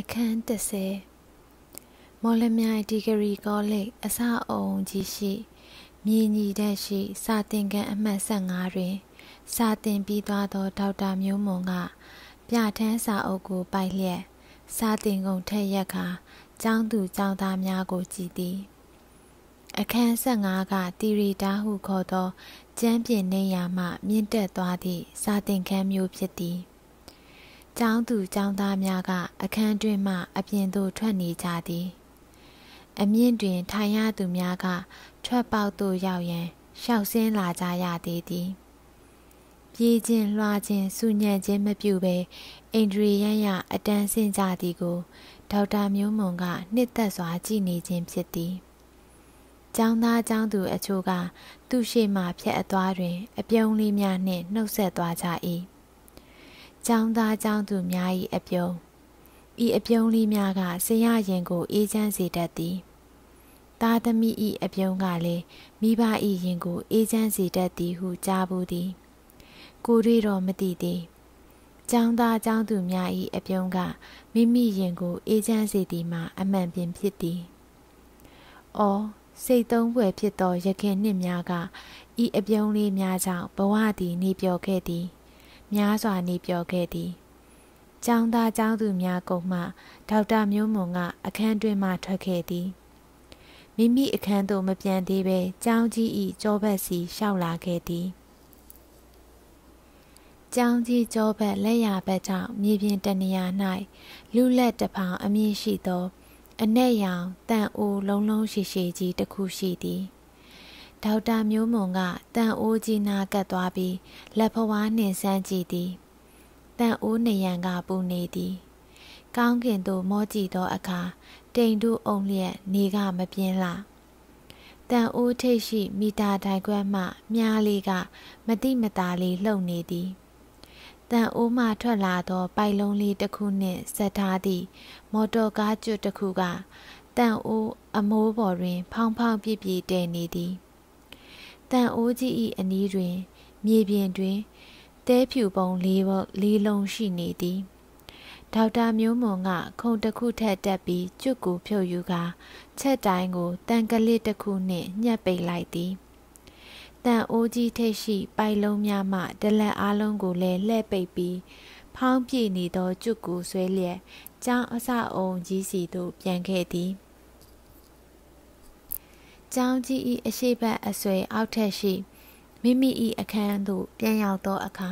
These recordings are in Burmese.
အခန်း30မော်လမြိုင်ဒီဂရီကောလိပ်အစအုံကြီးရှိ မြေညီတက်ရှိ စာသင်ခန်းအမှတ်15တွင် စာသင်ပြီးသွားသောဒေါက်တာမျိုးမွန်ကပြဋ္ဌာန်းစာအုပ်ကိုပိုက်လျက်စာသင်ကုန်ထက်ရက်ခါကျောင်းသူကျောင်းသားများကိုကြည်သည်အခန်း15ကတီရီတာဟုခေါ်သော ကျမ်းပြင်နေရာမှ မြင့်တက်သွားသည့်စာသင်ခန်းမျိုးဖြစ်သည်။ကျောင်းသူကျောင်းသားများက အခန်းတွင်မှ အပြင်သို့ထွက်နေကြသည်အမြင့်တွင်ထိုင်ရသူများက ထွက်ပေါက်သို့ရောက်ရန်ရှောက်ဆင်းလာကြရသေးသည်ပြေးခြင်းလွှားခြင်းဆူညံ့ခြင်းမပြုဘဲအိန္ဒြေယံရအတန်းဆင့်ကြသည်ကိုဒေါက်တာမျိုးမွန်က နှစ်သက်စွာကြည်နေခြင်းဖြစ်သည်ကျောင်းသားကျောင်းသူအချို့ကသူ့ရှိမှဖြတ်အသွားတွင် အပြုံးလေးများနှင့်နှုတ်ဆက်သွားကြ၏ចောင်းသားចောင်းသူများ၏အပြုံးဤအပြုံးလေးများကဆရာရင်ကိုအေးချမ်းစေတတ်သည်သားသမီး၏အပြုံးကလည်းမိဘ၏ရင်ကိုအေးချမ်းစေတတ်သည်ဟုကြားဘူးသည်ကိုရီတော်မသိသည်ចောင်းသားចောင်းသူများ၏အပြုံးကမိမိရင်ကိုအေးချမ်းစေသည်မှာအမှန်ပင်ဖြစ်သည်အော်စိတ်သုံးဖွယ်ဖြစ်သောရခင်နှစ်များကဤအပြုံးလေးများကြောင့်ဘဝသည်နေပျော်ခဲ့သည်။များစွာနေပြောခဲ့သည်။ကျောင်းသားကျောင်းသူများကုန်မှဒေါက်တာမျိုးမွန်ကအခန်းတွင်မှထွက်ခဲ့သည်။မိမိအခန်းသို့မပြန်သေးဘဲကျောင်းကြီး၏ကြောဘက်စီလျှောက်လာခဲ့သည်။ကျောင်းကြီးကြောဘက်လက်ရဘက်ကြောင့်မြေပြင်တနေရာ၌လူလက်တစ်ဖောင်အမြင့်ရှိသောအ내ရောင်တန်အိုးလုံးလုံးရှိရှိကြီးတစ်ခုရှိသည်။ဒေါက်တာမျိုးမွန်ကတန်အိုးကြီးနာကတ်သွားပြီး လက်ဖွားနှင်ဆန်းကြည့်သည်တန်အိုးနေရန်ကပူနေသည်ကောင်းကင်သို့မောကြည့်သောအခါတိမ်တို့အုံလျက်နေကမပြင်းလားတန်အိုးထိတ်ရှိမိတာတိုင်ခွက်မှမြားလေးကမတိမတာလေးလှုပ်နေသည်တန်အိုးမှထွက်လာသောပိုက်လုံးလေးတစ်ခုနှင့်ဆက်ထားသည့်မော်တော်ကားကျွတ်တစ်ခုကတန်အိုးအမိုးပေါ်တွင် ဖောင်းဖောင်းပြပြတဲနေသည်တန်အိုးကြီး၏အနီးတွင် မြေပြင်တွင်တဲဖြူပုံလေးလေးလုံးရှိနေသည်ဒေါက်တာမျိုးမွန်ကခုံတစ်ခုထက်တက်ပြီးကျွတ်ကိုဖြုတ်ယူကာချက်တိုင်းကိုတန်ကလေးတစ်ခုနှင့်ညှက်ပိတ်လိုက်သည်တန်အိုးကြီးထိပ်ရှိပိုက်လုံးများမှဒလက်အားလုံးကိုလည်းလှဲ့ပိတ်ပြီးဖောင်းပြည့်နေသောကျွတ်ကိုဆွဲလျက်ကျောင်းအဆအုံကြီးစီသို့ပြန်ခဲ့သည်ကျောင်းကြီး၏အရှိတ်အဆွေအောက်ထက်ရှိမိမိ၏အခန်းသို့ပြန်ရောက်သောအခါ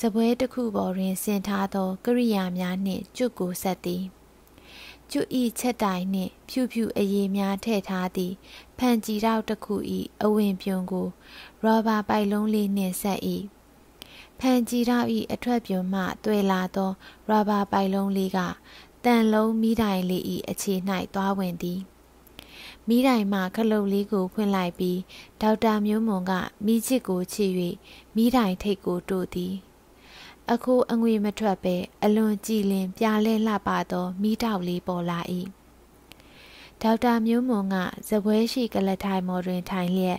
စပွဲတစ်ခုပေါ်တွင်ဆင်ထားသော ကရိယာများနှင့်ကျွတ်ကိုဆက်သည်ကျွတ်၏ချက်တိုင်နှင့် ဖြူဖြူအရေများထည့်ထားသည့်ဖန်ကြည်တော့တစ်ခု၏အဝင်ပြုံကိုရောဘာပိုက်လုံးလေးနှင့်ဆက်၏ဖန်ကြည်တော့၏အထွက်ပြုံမှ တွေ့လာသောရောဘာပိုက်လုံးလေးကတန်လုံးမိတိုင်လေး၏အခြေ၌သွားဝင်သည်မိတိုင်မှခလုတ်လေးကိုဖွင့်လိုက်ပြီးဒေါက်တာမျိုးမွန်ကမိချစ်ကိုချစ်၍မိတိုင်ထိတ်ကိုတို့သည် အခုအငွေမထွက်ပဲအလွန်ကြည်လင်ပြာလဲလှပသောမိတောက်လေးပေါ်လာ၏ဒေါက်တာမျိုးမွန်ကဇပွဲရှိကလထိုင်မော်တွင်ထိုင်လျက်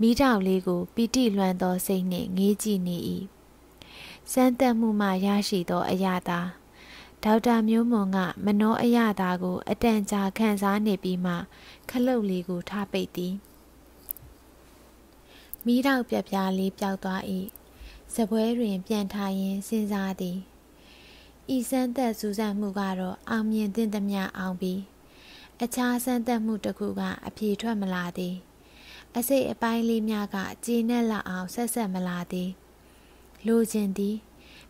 မိတောက်လေးကိုပီတိလွမ်းသောစိတ်နှင့်ငေးကြည့်နေ၏စမ်းသပ်မှုမှရရှိသောအရာသာဒေါက်တာမျိုးမွန်ကမနှောအရသာကို အတန်ကြာခံစားနေပြီးမှခလုတ်လေးကိုထားပိတ်သည်မီးတောက်ပြပြလေးပျောက်သွား၏စပွဲတွင်ပြန်ထားရင်းစဉ်းစားသည်ဤစမ်းသက်စူးစမ်းမှုကတော့အောင်မြင်သင့်သမျှအောင်ပြီးအခြားစမ်းသက်မှုတစ်ခုကအပြေထွက်မလာသည်အစိတ်အပိုင်းလေးများကကျေနပ်လောက်အောင်ဆက်ဆက်မလာသည် လိုချင်သည်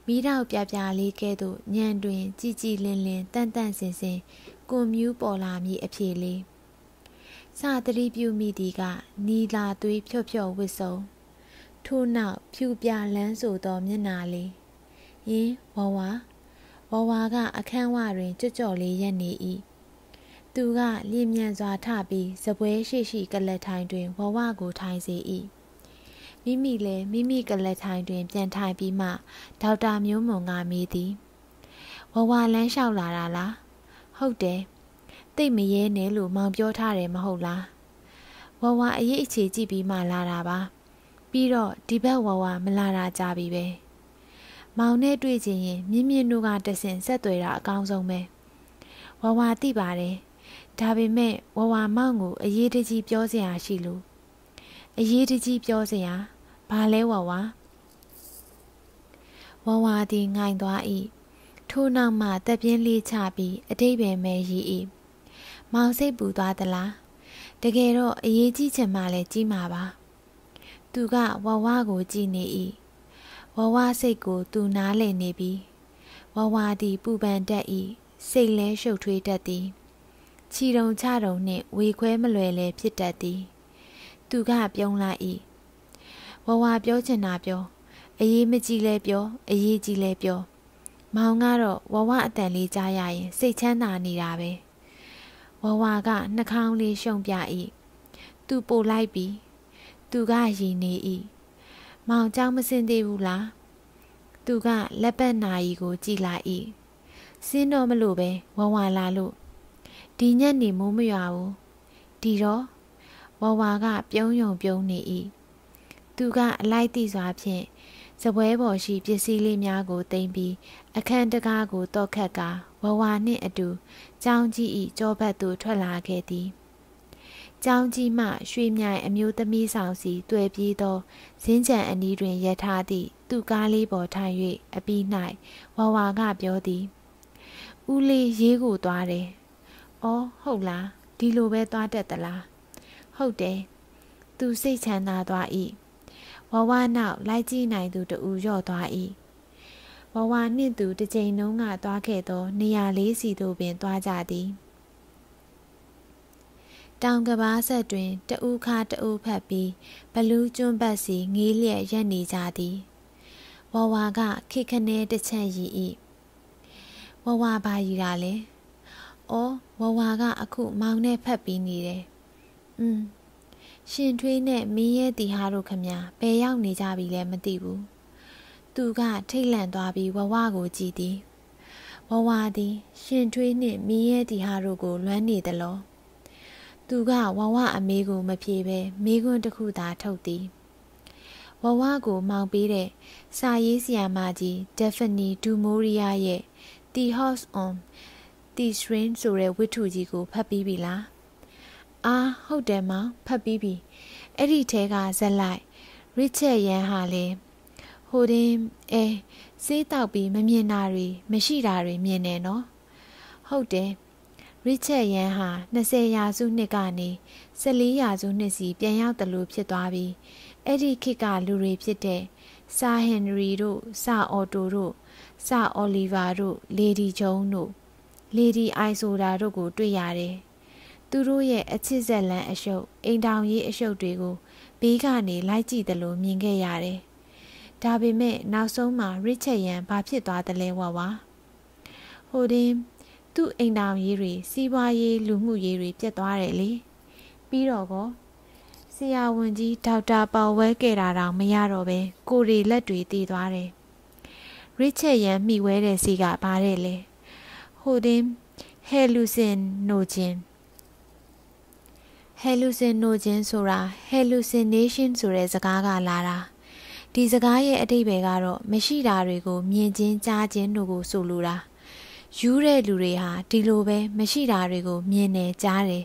မီးတောက်ပြပြလေးကဲ့သို့ညံတွင် ကြည်ကြည်လင်လင်တန်တန်စင်စင်ကွန်မြူးပေါ်လာမည်အဖြစ်လေးစာတရီပြူမိသည်ကနီလာသွေးဖြော့ဖြော့ဝစ်စုံထို့နောက်ဖြူပြလန်းဆိုသောမျက်နာလေးယင်းဝဝဝဝကအခန်းဝတွင်ကြွကြော်လေးရက်နေ၏သူကလျင်မြန်စွာထပြီးစပွဲရှိရှိကလတ်ထိုင်တွင်ဝဝကိုထိုင်စေ၏မိမိလည်းမိမိကလက်ထိုင်တွင် ပြန်ထိုင်ပြီးမှဒေါက်တာမျိုးမွန်ကမေးသည်ဝဝလန်းလျှောက်လာတာလားဟုတ်တယ်သိမရဲနဲ့လို့မောင်ပြောထားတယ်မဟုတ်လားဝဝအရေးအခြေကြည့်ပြီးမှလာတာပါပြီးတော့ဒီဘက်ဝဝမလာတာကြပြီပဲမောင်နဲ့တွေ့ချင်ရင်မြင့်မြင့်တို့ကတဆင်ဆက်သွယ်တာအကောင်းဆုံးပဲဝဝသိပါတယ်ဒါပေမဲ့ဝဝမောင်ကို အရေးတကြီးပြောစရာရှိလို့အရေးတကြီးပြောစရာဘာလဲဝဝ ဝဝသည်ငိုင်သွား၏ထို့နောက်မှတက်ပြင်းလေးချပြီးအတိတ်ပဲမဲ့ရည်၏မောင်စိတ်ပူသွားသလားတကယ်တော့အရေးကြီးချင်မှလည်းကြီးမှာပါသူကဝဝကိုကြည့်နေ၏ဝဝစိတ်ကိုသူနားလည်နေပြီးဝဝသည်ပူပန်တတ်၏စိတ်လဲရှုပ်ထွေးတတ်သည်ခြီတုံချတုံနှင့်ဝေခွဲမလွယ်လဲဖြစ်တတ်သည်သူကပြုံးလိုက်၏ဝဝပြောချင်တာပြော အရေးမကြီးလဲပြောအရေးကြီးလဲပြော မောင်ကတော့ဝဝအတန်လေးကြားရရင် စိတ်ချမ်းသာနေတာပဲဝဝကနှာခေါင်းလေးရှုံပြ၏သူပိုလိုက်ပြီသူကရည်နေ၏မောင်ကြောင်မစင်သေးဘူးလားသူကလက်ပတ်နာရီကို ကြည်လာ၏စင်းတော့မလို့ပဲဝဝလာလို့ဒီညက်နေမိုးမရွာဘူးဒီတော့ဝဝကပြုံးယုံပြုံးနေ၏သူကအလိုက်တိစွာဖြင့်စပွဲပေါ်ရှိပစ္စည်းလေးများကိုတင်ပြီး အခန်းတကားကိုတော့ခတ်ကာဝဝနှင့်အတူကြောင်းကြီး၏ကြောဘက်သို့ထွက်လာခဲ့သည်ကြောင်းကြီးမှရွှေမြိုင်အမျိုးသမီးဆောင်စီတွေ့ပြီးသောဇင်းကြံအနီးတွင်ရထားသည့်သူကားလေးပေါ်ထိုင်၍အပီး၌ဝဝကပြောသည်။ဦးလေးရေးကိုသွားတယ်။အော်ဟုတ်လားဒီလိုပဲသွားတတ်သလား။ဟုတ်တယ်။သူစိတ်ချမ်းသာသွား၏ဝဝနောက်လိုက်ကြည့်နိုင်သူတူရော့သွား၏ဝဝနှင့်သူတစ်ချိန်လုံးကသွားခဲ့သောနေရာလေးစီသို့ပင်သွားကြသည်တောင်ကဘာဆက်တွင်တအူးခါတအူးဖက်ပြီးဘလူးကျွန်းပတ်စီငေးလျက်ရက်နေကြသည်ဝဝကခိခနဲတစ်ချက်ရည်၏ဝဝဘာရည်တာလဲအော်ဝဝကအခုမောင်နဲ့ဖက်ပြီးနေတယ်อืมရှင်ထွေးနဲ့မင်းရဲ့တီဟာတို့ခမညာဘယ်ရောက်နေကြပြီလဲမသိဘူးသူကထိတ်လန့်သွားပြီးဝဝကိုကြည်သည်ဝဝသည်ရှင်ထွေးနှင့်မင်းရဲ့တီဟာတို့ကို လွမ်းနေသလောသူကဝဝအမေကိုမဖြေဘဲမိခွန်းတစ်ခုသာထုတ်သည်ဝဝကိုမောင်ပေးတဲ့စာရေးဆရာမကြီးဒက်ဖနီဒူမိုရီယာရဲ့ The Horse on The String ဆိုတဲ့ဝတ္ထုကြီးကိုဖတ်ပြီးပြီလားအာဟုတ်တယ်မောင်ဖတ်ပြီးပြီအဲ့ဒီထဲကဇက်လိုက်ရစ်ချက်ရန်ဟာလေဟိုတင်အဲစေးတောက်ပြီးမမြင်တာတွေမရှိတာတွေမြင်နေနော်ဟုတ်တယ်ရစ်ချက်ရန်ဟာ20ရာစုနှစ်ကနေ14ရာစုနှစ်စီပြန်ရောက်တယ်လို့ဖြစ်သွားပြီးအဲ့ဒီခေတ်ကလူတွေဖြစ်တဲ့ဆာဟန်နရီတို့ဆာအော်တိုတို့ဆာအော်လီဗာတို့လေဒီဂျုံတို့လေဒီအိုင်ဆိုတာတို့ကို တွေ့ရတယ်သူတို့ရဲ့အချစ်ဆက်လန်းအရှုပ်အိမ်တောင်ရေးအရှုပ်တွေကိုဘေးကနေလိုက်ကြည့်တယ်လို့မြင်ခဲ့ရတယ်။ဒါပေမဲ့နောက်ဆုံးမှာရစ်ချက်ရန်ဘာဖြစ်သွားသလဲဝဝ။ဟိုတင်သူ့အိမ်တောင်ရေးတွေစီးပွားရေးလူမှုရေးတွေပြတ်သွားတယ်လေ။ပြီးတော့ကောဆရာဝန်ကြီးဒေါက်တာပေါဝဲခဲ့တာတောင်မရတော့ပဲ ကိုရီလက်တွေတည်သွားတယ်။ရစ်ချက်ရန်မိဝဲတဲ့စီကဘာတဲ့လဲ။ဟိုတင်ဟဲလူစင်နိုဂျင် hallucination ဆိုတာ hallucination ဆိုတဲ့စကားကလာတာဒီစကားရဲ့အတိပယ်ကတော့မရှိတာတွေကို မြင်ချင်းကြားချင်းတို့ကိုဆိုလိုတာယူးတဲ့လူတွေဟာဒီလိုပဲမရှိတာတွေကို မြင်နေကြားတယ်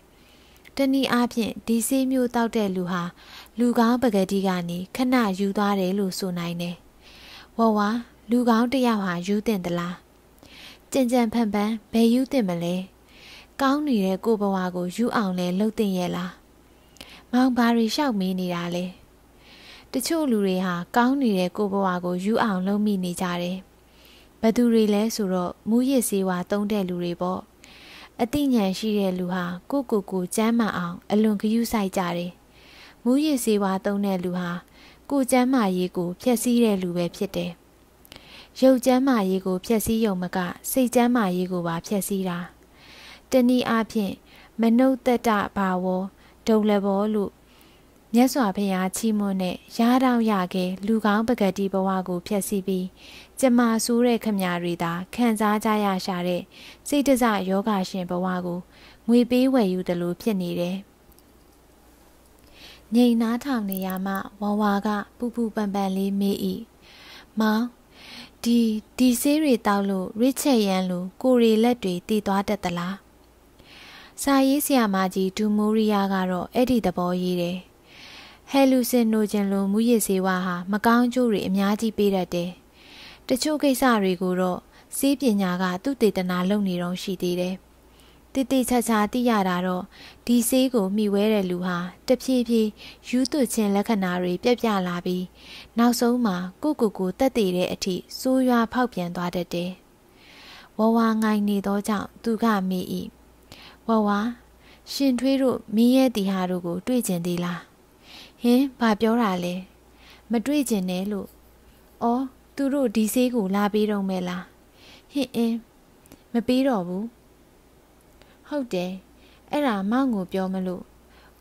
တနည်းအားဖြင့်ဒီဆေးမျိုးတောက်တဲ့လူဟာ လူကောင်းပကတိကနေခဏယူသွားတယ်လို့ဆိုနိုင်တယ်ဝဝလူကောင်းတယောက်ဟာယူတင်သလားကြင်ကြံဖန်ဖန်ဘယ်ယူတင်မလဲကောင်းနေတဲ့ကိုဘဝကိုယူအောင်လဲလှုပ်တင်ရဲ့လားမောင်ဘာတွေရှောက်မင်းနေတာလဲတချို့လူတွေဟာကောင်းနေတဲ့ကိုဘဝကိုယူအောင်လုပ်မိနေကြတယ်ဘသူတွေလဲဆိုတော့မူးယစ်ဆေးဝါးသုံးတဲ့လူတွေပေါ့အသိဉာဏ်ရှိတဲ့လူဟာကိုကိုကိုကျမ်းမာအောင် အလွန်ဂရုစိုက်ကြတယ်မူးယစ်ဆေးဝါးသုံးတဲ့လူဟာကိုကျမ်းမာရေးကိုဖျက်ဆီးတဲ့လူပဲဖြစ်တယ်ရုပ်ကျမ်းမာရေးကိုဖျက်ဆီးရုံမက စိတ်ကျမ်းမာရေးကိုပါဖျက်ဆီးတာ။တနည်းအားဖြင့်မနုဿတဘာဝဒုံလဘောလို့မြတ်စွာဘုရားချီးမွမ်းတဲ့ရာတောင်ရခဲလူကောင်းပကတိဘဝကိုဖျက်ဆီးပြီးကျမဆိုးတဲ့ခမရတွေသာခံစားကြရရှာတဲ့စိတ်တစယောဂရှင်ဘဝကိုငွေပေးဝယ်ယူတယ်လို့ဖြစ်နေတယ်။ငြိမ်နားထောင်နေရမှဝဝကပူပူပန်ပန်လေးမေးဤ။မောင်ဒီဒီဆေးတွေတောက်လို့ရစ်ချက်ရန်လို့ကိုရီလက်တွေတည်သွားတတ်သလား။စာရေးဆရာမကြီးဒူမိုရီယာကတော့အဲ့ဒီသဘောရေးတယ်ဟဲလူစင်နိုဂျင်လိုမူရစ်စေဝါဟာမကောင်းကျိုးတွေအများကြီးပေးတတ်တယ်။တချို့ကိစ္စတွေကိုတော့စေးပညာက သူ့တေသနာလုပ်နေတော့ရှိသေးတယ်။တိတိချာချာသိရတာတော့ဒီစေးကိုမိဝဲတဲ့လူဟာတဖြည်းဖြည်းယူသွချင်းလက္ခဏာတွေပြက်ပြလာပြီး နောက်ဆုံးမှာကိုကိုကိုတက်တည်တဲ့အထိဆိုးရွားဖောက်ပြန်သွားတတ်တယ်။ဝဝငိုင်နေသောကြောင့်သူကမိ၏ဝဝရှင်ထွေးတို့မင်းရဲ့တီဟာတို့ကို တွေ့ကျင်သေးလားဟင်ဘာပြောတာလဲမတွေ့ကျင်နဲ့လို့ဩသူတို့ဒီဆေးကိုလာပေးတော့မဲလားဟင်အင်းမပေးတော့ဘူးဟုတ်တယ်အဲ့ဒါမောင်ကိုပြောမလို့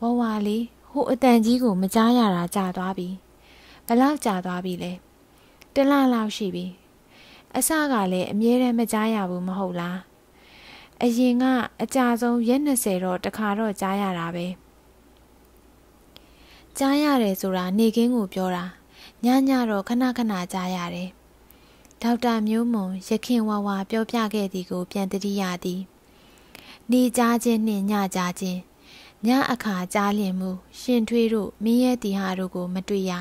ဝဝလေးဟိုအတန်ကြီးကိုမကြားရတာကြာသွားပြီဘလောက်ကြာသွားပြီလဲတလလောက်ရှိပြီအစကလည်းအမြဲတမ်းမကြားရဘူးမဟုတ်လားအရင်ကအကြဆုံးရက်20တော့တခါတော့ကြားရတာပဲကြားရတယ်ဆိုတာနေကင်းကိုပြောတာညညတော့ခဏခဏကြားရတယ်ဒေါက်တာမျိုးမွန်ရခင်ဝါဝါပြောပြခဲ့သည်ကိုပြန်တတိယသည်နေကြားခြင်းနှင့်ညကြားခြင်းညအခါကြားလျင်မူရှင်ထွေးတို့မင်းရဲ့တီဟာတို့ကိုမတွေ့ရ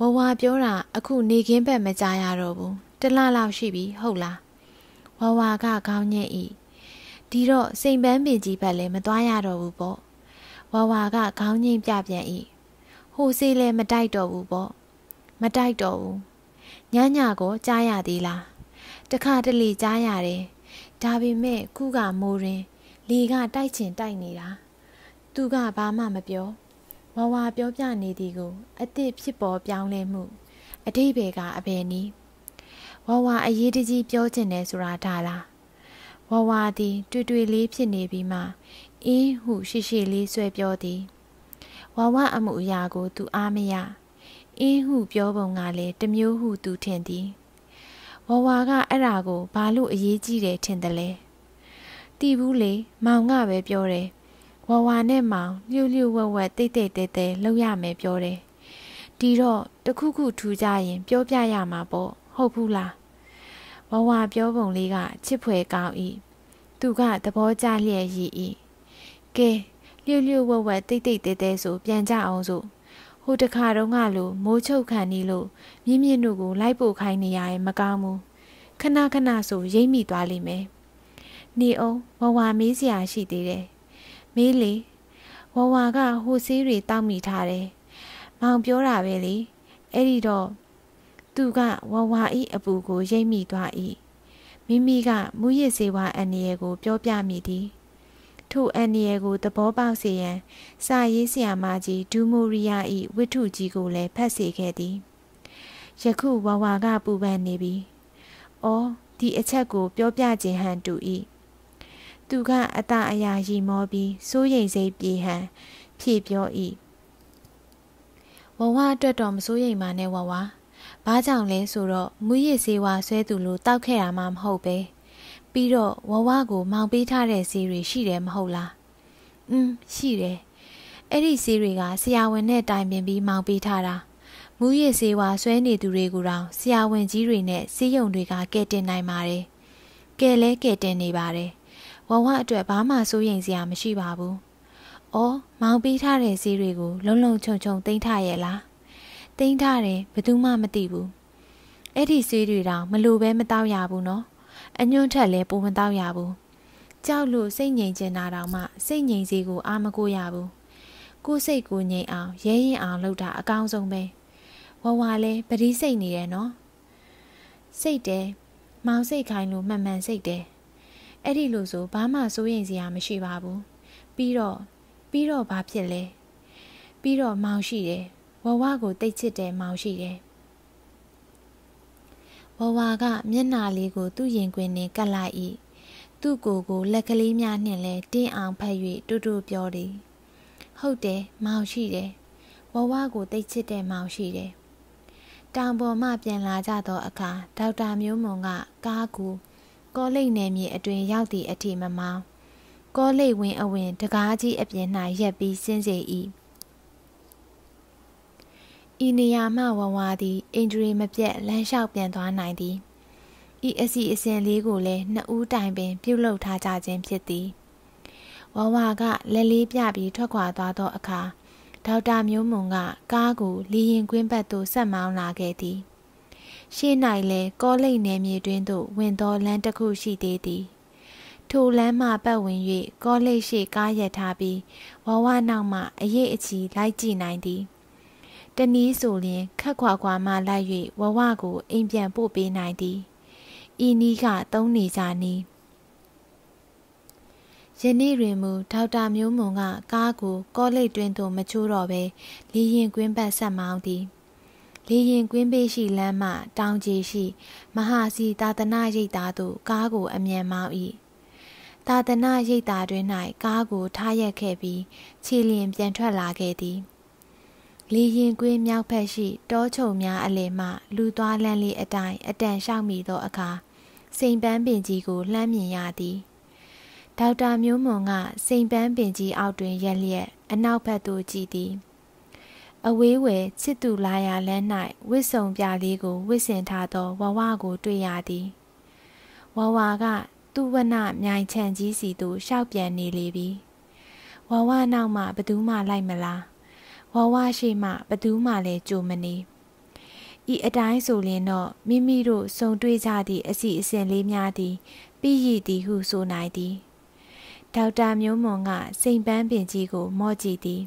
ဝဝပြောတာအခုနေခင်းဘက်မကြားရတော့ဘူးတလလောက်ရှိပြီဟုတ်လားဝဝကခေါင်းညက်ဤဒီတော့စိန်ပန်းပင်ကြီးဘက်လည်းမသွားရတော့ဘူးပေါ့ဝါဝါကခေါင်းငိမ့်ပြပြန်၏ဟိုစေးလည်းမတိုက်တော့ဘူးပေါ့မတိုက်တော့ဘူးညညကိုကြားရသေးလားတခါတလေကြားရတယ်ဒါပေမဲ့ခုကမိုးရင်လေကတိုက်ချင်တိုက်နေတာသူကဘာမှမပြောဝါဝါပြောပြနေသည်ကိုအစ်စ်ဖြစ်ပေါ်ပြောင်းလဲမှုအတိဘယ်ကအဘယ်နည်းဝါဝါအရေးတကြီးပြောချင်တယ်ဆိုတာဒါလားဝဝသည်တွေ့တွေ့လေးဖြစ်နေပြီးမှအင်းဟုရှိရှိလေးဆွဲပြောသည်ဝဝအမှုအရာကိုသူအားမရအင်းဟုပြောပုံကလည်းတမျိုးဟုသူထင်သည်ဝဝကအဲ့ဒါကိုဘာလို့အရေးကြီးတယ်ထင်တယ်လဲတီဘူးလေမောင်ကပဲပြောတယ်ဝဝနဲ့မောင်လျှို့လျှို့ဝက်ဝက်တိတ်တိတ်တဲတဲလောက်ရမယ်ပြောတယ်ဒီတော့တခုခုထူကြရင်ပြောပြရမှာပေါ့ဟုတ်ဘူးလားဝဝပြောပုံလေးကချစ်ဖွယ်ကောင်း၏သူကသဘောကျလျက်ရည်၏ကဲလျှို့လျှို့ဝက်ဝက်တိတ်တိတ်တဲတဲဆိုပြန်ကြအောင်စို့ဟိုတခါတုန်းကလိုမိုးချုပ်ခံနေလို့မြင့်မြင့်တို့ကိုလိုက်ပို့ခိုင်းနေရရင်မကောင်းဘူးခဏခဏဆိုရိပ်မိသွားလိမ့်မယ်နေအောင်ဝဝမေးစရာရှိသေးတယ်မေးလေဝဝကဟိုဆေးတွေတောက်မိထားတယ်မောင်ပြောတာပဲလေအဲ့ဒီတော့သူကဝဝဤအပူကို ရိပ်မိသွား၏မိမိကမူရစ်စေဝါအန္တရာယ်ကို ပြောပြမိသည်ထိုအန္တရာယ်ကိုသဘောပေါက်စေရန် စာရေးဆရာမကြီးဒူမိုရီယာ၏ဝိထုကြီးကိုလည်းဖတ်စေခဲ့သည်ယခုဝဝကပူပန်နေပြီ။အော်ဒီအချက်ကို ပြောပြခြင်းဟန်တူ၏။သူကအတာအရာရီမောပြီးစိုးရိမ်စိတ်ပြေဟန်ဖြေပြော၏။ဝဝအတွက်တော့မစိုးရိမ်ပါနဲ့ဝဝ။။ဘာကြောင့်လဲဆိုတော့မူရစ်ဆေးဝါဆွဲသူလို့တောက်ခဲ့တာမှမဟုတ်ပဲ။ပြီးတော့ဝဝကိုမောင်ပေးထားတဲ့ဆေးတွေရှိတယ်မဟုတ်လား။အင်းရှိတယ်။အဲ့ဒီဆေးတွေကဆရာဝန်နဲ့တိုင်ပင်ပြီးမောင်ပေးထားတာ။မူရစ်ဆေးဝါဆွဲနေသူတွေကိုတောင်ဆရာဝန်ကြီးတွေနဲ့ဆေးရုံတွေကကဲတင်နိုင်ပါတယ်။ကဲလဲကဲတင်နေပါတယ်။ဝဝအတွက်ဘာမှစိုးရိမ်စရာမရှိပါဘူး။အော်မောင်ပေးထားတဲ့ဈေးတွေကိုလုံလုံချုံချုံတင်ထားရဲ့လားတိမ့်ထားတယ်ဘသူမှမသိဘူးအဲ့ဒီဆေးတွေတောင်မလို့ပဲမတောက်ရဘူးနော်အညွန့်ထက်လည်းပိုမတောက်ရဘူးကြောက်လို့စိတ်ငြိမ်ချင်တာတောင်မှစိတ်ငြိမ်စေကိုအာမကိုရဘူးကိုစိတ်ကိုငြိမ်အောင်ရဲရင်အောင်လုပ်တာအကောင်းဆုံးပဲဝဝလဲပတိစိတ်နေတယ်နော်စိတ်တယ်မောင်စိတ်ခိုင်းလို့မှန်မှန်စိတ်တယ်အဲ့ဒီလိုဆိုဘာမှစိုးရိမ်စရာမရှိပါဘူးပြီးတော့ပြီးတော့ဘာဖြစ်လဲပြီးတော့မောင်ရှိတယ်ဝကိုတိတ်ချစ်တယ်မောင်ရှိတယ်ဝဝကမျက်နှာလေးကို သူ့ရင်ခွင်နှင့်ကပ်လိုက်၏သူ့ကိုယ်ကိုလက်ကလေးများနှင့်လဲတင်းအောင်ဖက်၍တူတူပြောသည်ဟုတ်တယ်မောင်ရှိတယ်ဝဝကိုတိတ်ချစ်တဲ့မောင်ရှိတယ်တောင်ပေါ်မှပြန်လာကြသောအခါဒေါက်တာမျိုးမွန်က ကားကိုကောလိပ်နယ်မြေအတွင်ရောက်သည့်အထိမမောင်းကောလိပ်ဝင်းအဝင် တကားကြီးအပြင်၌ရက်ပြီးစင်းစေ၏ဤနေရာမှဝဝသည် အင်ဂျရီမပြတ်လမ်းလျှောက်ပြန်သွားနိုင်သည်ဤအစီအစဉ်လေးကိုလည်းနှစ်ဦးတိုင်ပင်ပြုလုပ်ထားကြခြင်းဖြစ်သည်ဝဝကလက်လေးပြပြီးထွက်ခွာသွားသောအခါဒေါက်တာမျိုးမွန်က ကားကိုလေရင်ကွင်းဘက်သို့ဆက်မောင်းလာခဲ့သည် ရှေ့၌လည်းကောလိပ်နယ်မြေတွင်သို့ဝင်သောလမ်းတစ်ခုရှိသေးသည်ထိုလမ်းမှပတ်ဝန်း၍ကောလိပ်ရှိကားရပ်ထားပြီးဝဝနောက်မှ အရေးအချီလိုက်ကြည့်နိုင်သည်တနည်းဆိုရင်ခက်ခွာခွာမှလိုက်၍ဝဝကိုအိမ်ပြန်ပို့ပေးနိုင်သည်ဤနည်းကသုံးနေကြနီးယနေ့တွင်မူဒေါက်တာမျိုးမွန်ကကားကိုကောလိပ်တွင်သို့မချိုးတော့ပဲလေရင်ကွင်းပတ်ဆက်မောင်းသည် လေရင်ကွင်းပေးရှိလမ်းမှ တောင်ကြီးရှိ မဟာစီသာသနာရိပ်သားသို့ ကားကို အမြန်မောင်း၏သာသနာရိပ်သားတွင်၌ကားကို ထားရက်ခဲ့ပြီးခြေလျင်ပြန်ထွက်လာခဲ့သည်။လေရင်ကွေးမြောက်ဖက်ရှိတောချုံများအလယ်မှ လူသွားလမ်းလေးအတိုင်းအတန်ရှောက်မိသောအခါစိန်ပန်းပင်ကြီးကိုလှမ်းမြင်ရသည်ဒေါက်တာမျိုးမွန်ကစိန်ပန်းပင်ကြီးအောက်တွင်ရက်လျက်အနောက်ဘက်သို့ကြည့်သည်အဝေးဝယ်ချစ်သူလာရလမ်း၌ဝစ်စုံပြလေးကိုဝစ်ဆင်ထားသောဝဝကိုတွေ့ရသည် ဝဝကသူဝနမြိုင်ချန်ကြီးစီသို့ရှောက်ပြန်နေလေပြီဝဝနောက်မှဘသူမှလိုက်မလားဝဝရှိမှဘသူမှလည်းကြိုမနေဤအတိုင်းဆိုရင်တော့မိမိတို့ဆုံတွေ့ကြသည့်အစီအစဉ်လေးများသည်ပြီးရည်သည်ဟုဆိုနိုင်သည်ဒေါက်တာမျိုးမွန်ကစိန်ပန်းပင်ကြီးကို မော့ကြည့်သည်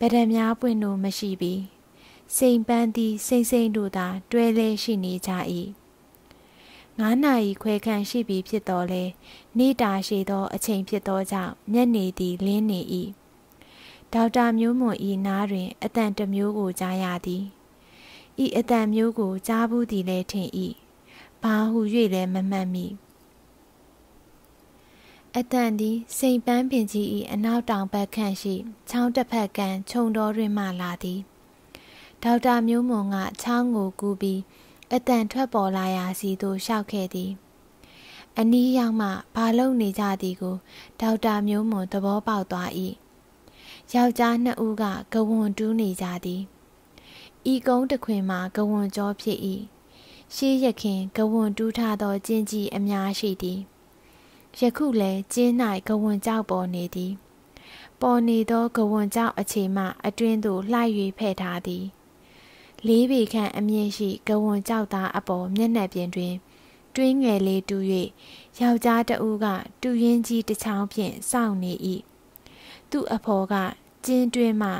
ဗဒံများပွင့်တို့မရှိပြီစိန်ပန်းသည်စိမ့်စိမ့်တို့သာ တွဲလဲရှိနေကြ၏9နာရီခွဲခန့်ရှိပြီဖြစ်တော်လဲနေတာရှိသောအချိန်ဖြစ်သောကြောင့်မျက်နေသည်လင်းနေ၏ဒေါက်တာမျိုးမွန်ဤနားတွင်အတန်တမျိုးကိုကြားရသည်ဤအတန်မျိုးကို ကြားဘူးသည်လည်းထင်၏ဘာဟု၍လည်းမမှတ်မိအတန်သည်စိန်ပန်းပင်ကြီး၏အနောက်တောင်ဘက်ခန့်ရှိချောင်းတစ်ဖက်ကမ်းခြုံတော်တွင်မှလာသည်ဒေါက်တာမျိုးမွန်ကချောင်းကိုကူးပြီးအတန်ထွက်ပေါ်လာရာစီသို့ ရှောက်ခဲ့သည် အနီးရောက်မှဘာလုံနေကြသည်ကိုဒေါက်တာမျိုးမွန်သဘောပေါက်သွား၏ယောက်ျားနှစ်ဦးကဂဝွန်တူးနေကြသည်ဤကုန်းတစ်ခွင်မှာဂဝွန်ကြောဖြစ်၏ရှေးရခင်ဂဝွန်တူးထားသောကျင်းကြီးအများရှိသည်ယခုလည်းကျင်း၌ဂဝွန်ကြောက်ပေါ်နေသည်ပေါ်နေသောဂဝွန်ကြောက်အခြေမှအတွင်းသို့လှိုက်၍ဖဲ့ထားသည်လေးပေခန့်အမြင့်ရှိဂဝွန်ကြောက်သားအပေါ်မျက်နှာပြင်တွင် တွင်းငယ်လေးတူ၍ယောက်ျားတဦးကတူရင်းကြီးတစ်ချောင်းဖြင့်စောင့်နေ၏သူ့အဖော်ကကျင်းတွင်းမှ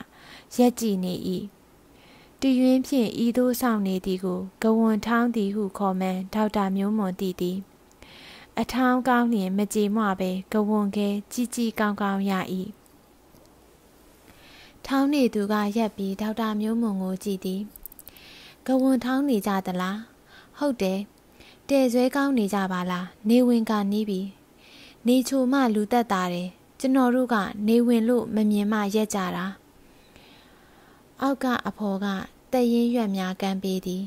ရက်ကြည်နေ၏တည်ရင်းဖြင့်ဤသို့ဆောင်နေသည်ကိုကဝွန်ထောင်းသည်ဟုခေါ်မှန်းဒေါက်တာမျိုးမွန်တည်သည်အထောင်းကောင်းလျင်မကြေမွပဲကဝွန်ခဲကြီးကြီးကောင်းကောင်းရ၏ထောင်းနေသူကရက်ပြီးဒေါက်တာမျိုးမွန်ကိုကြည်သည်ကဝွန်ထောင်းနေကြသလားဟုတ်တယ်တဲဆွဲကောင်းနေကြပါလားနေဝင်ကနီးပြီနေချိုမှလူတက်တာတယ်ကျွန်တော်တို့ကနေဝင်လို့မမြင်မှရက်ကြတာအောက်ကအဖေါ်ကတည်ရင်ရွက်များကမ်းပေးသည်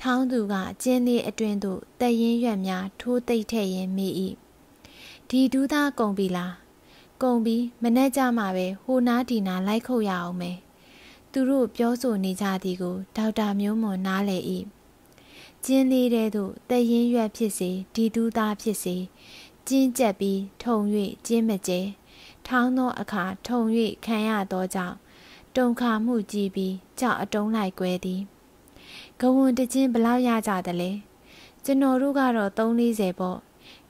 ထောင်းသူကကျင်းသေးအတွင်သို့တည်ရင်ရွက်များထိုးသိမ့်ထဲ့ရင်မိ၏ဒီဒူးသားကုန်ပြီလားကုန်ပြီမနှက်ကြမှာပဲဟိုနားဒီနာ လိုက်ခုတ်ရအောင်မယ်သူတို့ပြောဆိုနေကြသည်ကိုဒေါက်တာမျိုးမွန်နားလည်၏ကျင်းလေးတဲ့သို့တည်ရင်ရွက်ဖြစ်စေဒီဒူးသားဖြစ်စေကျဉ်ကျက်ပြီးထုံ၍ကျင်းမကျဲထောင်းသောအခါထုံ၍ခံရသောကြောင့်တုံခါမှုကြီးပြီးကြောက်အတုံးလိုက်ကွဲသည်ဂဝန်တခြင်းဘလောက်ရကြသလဲကျွန်တော်တို့ကတော့340ပေါ့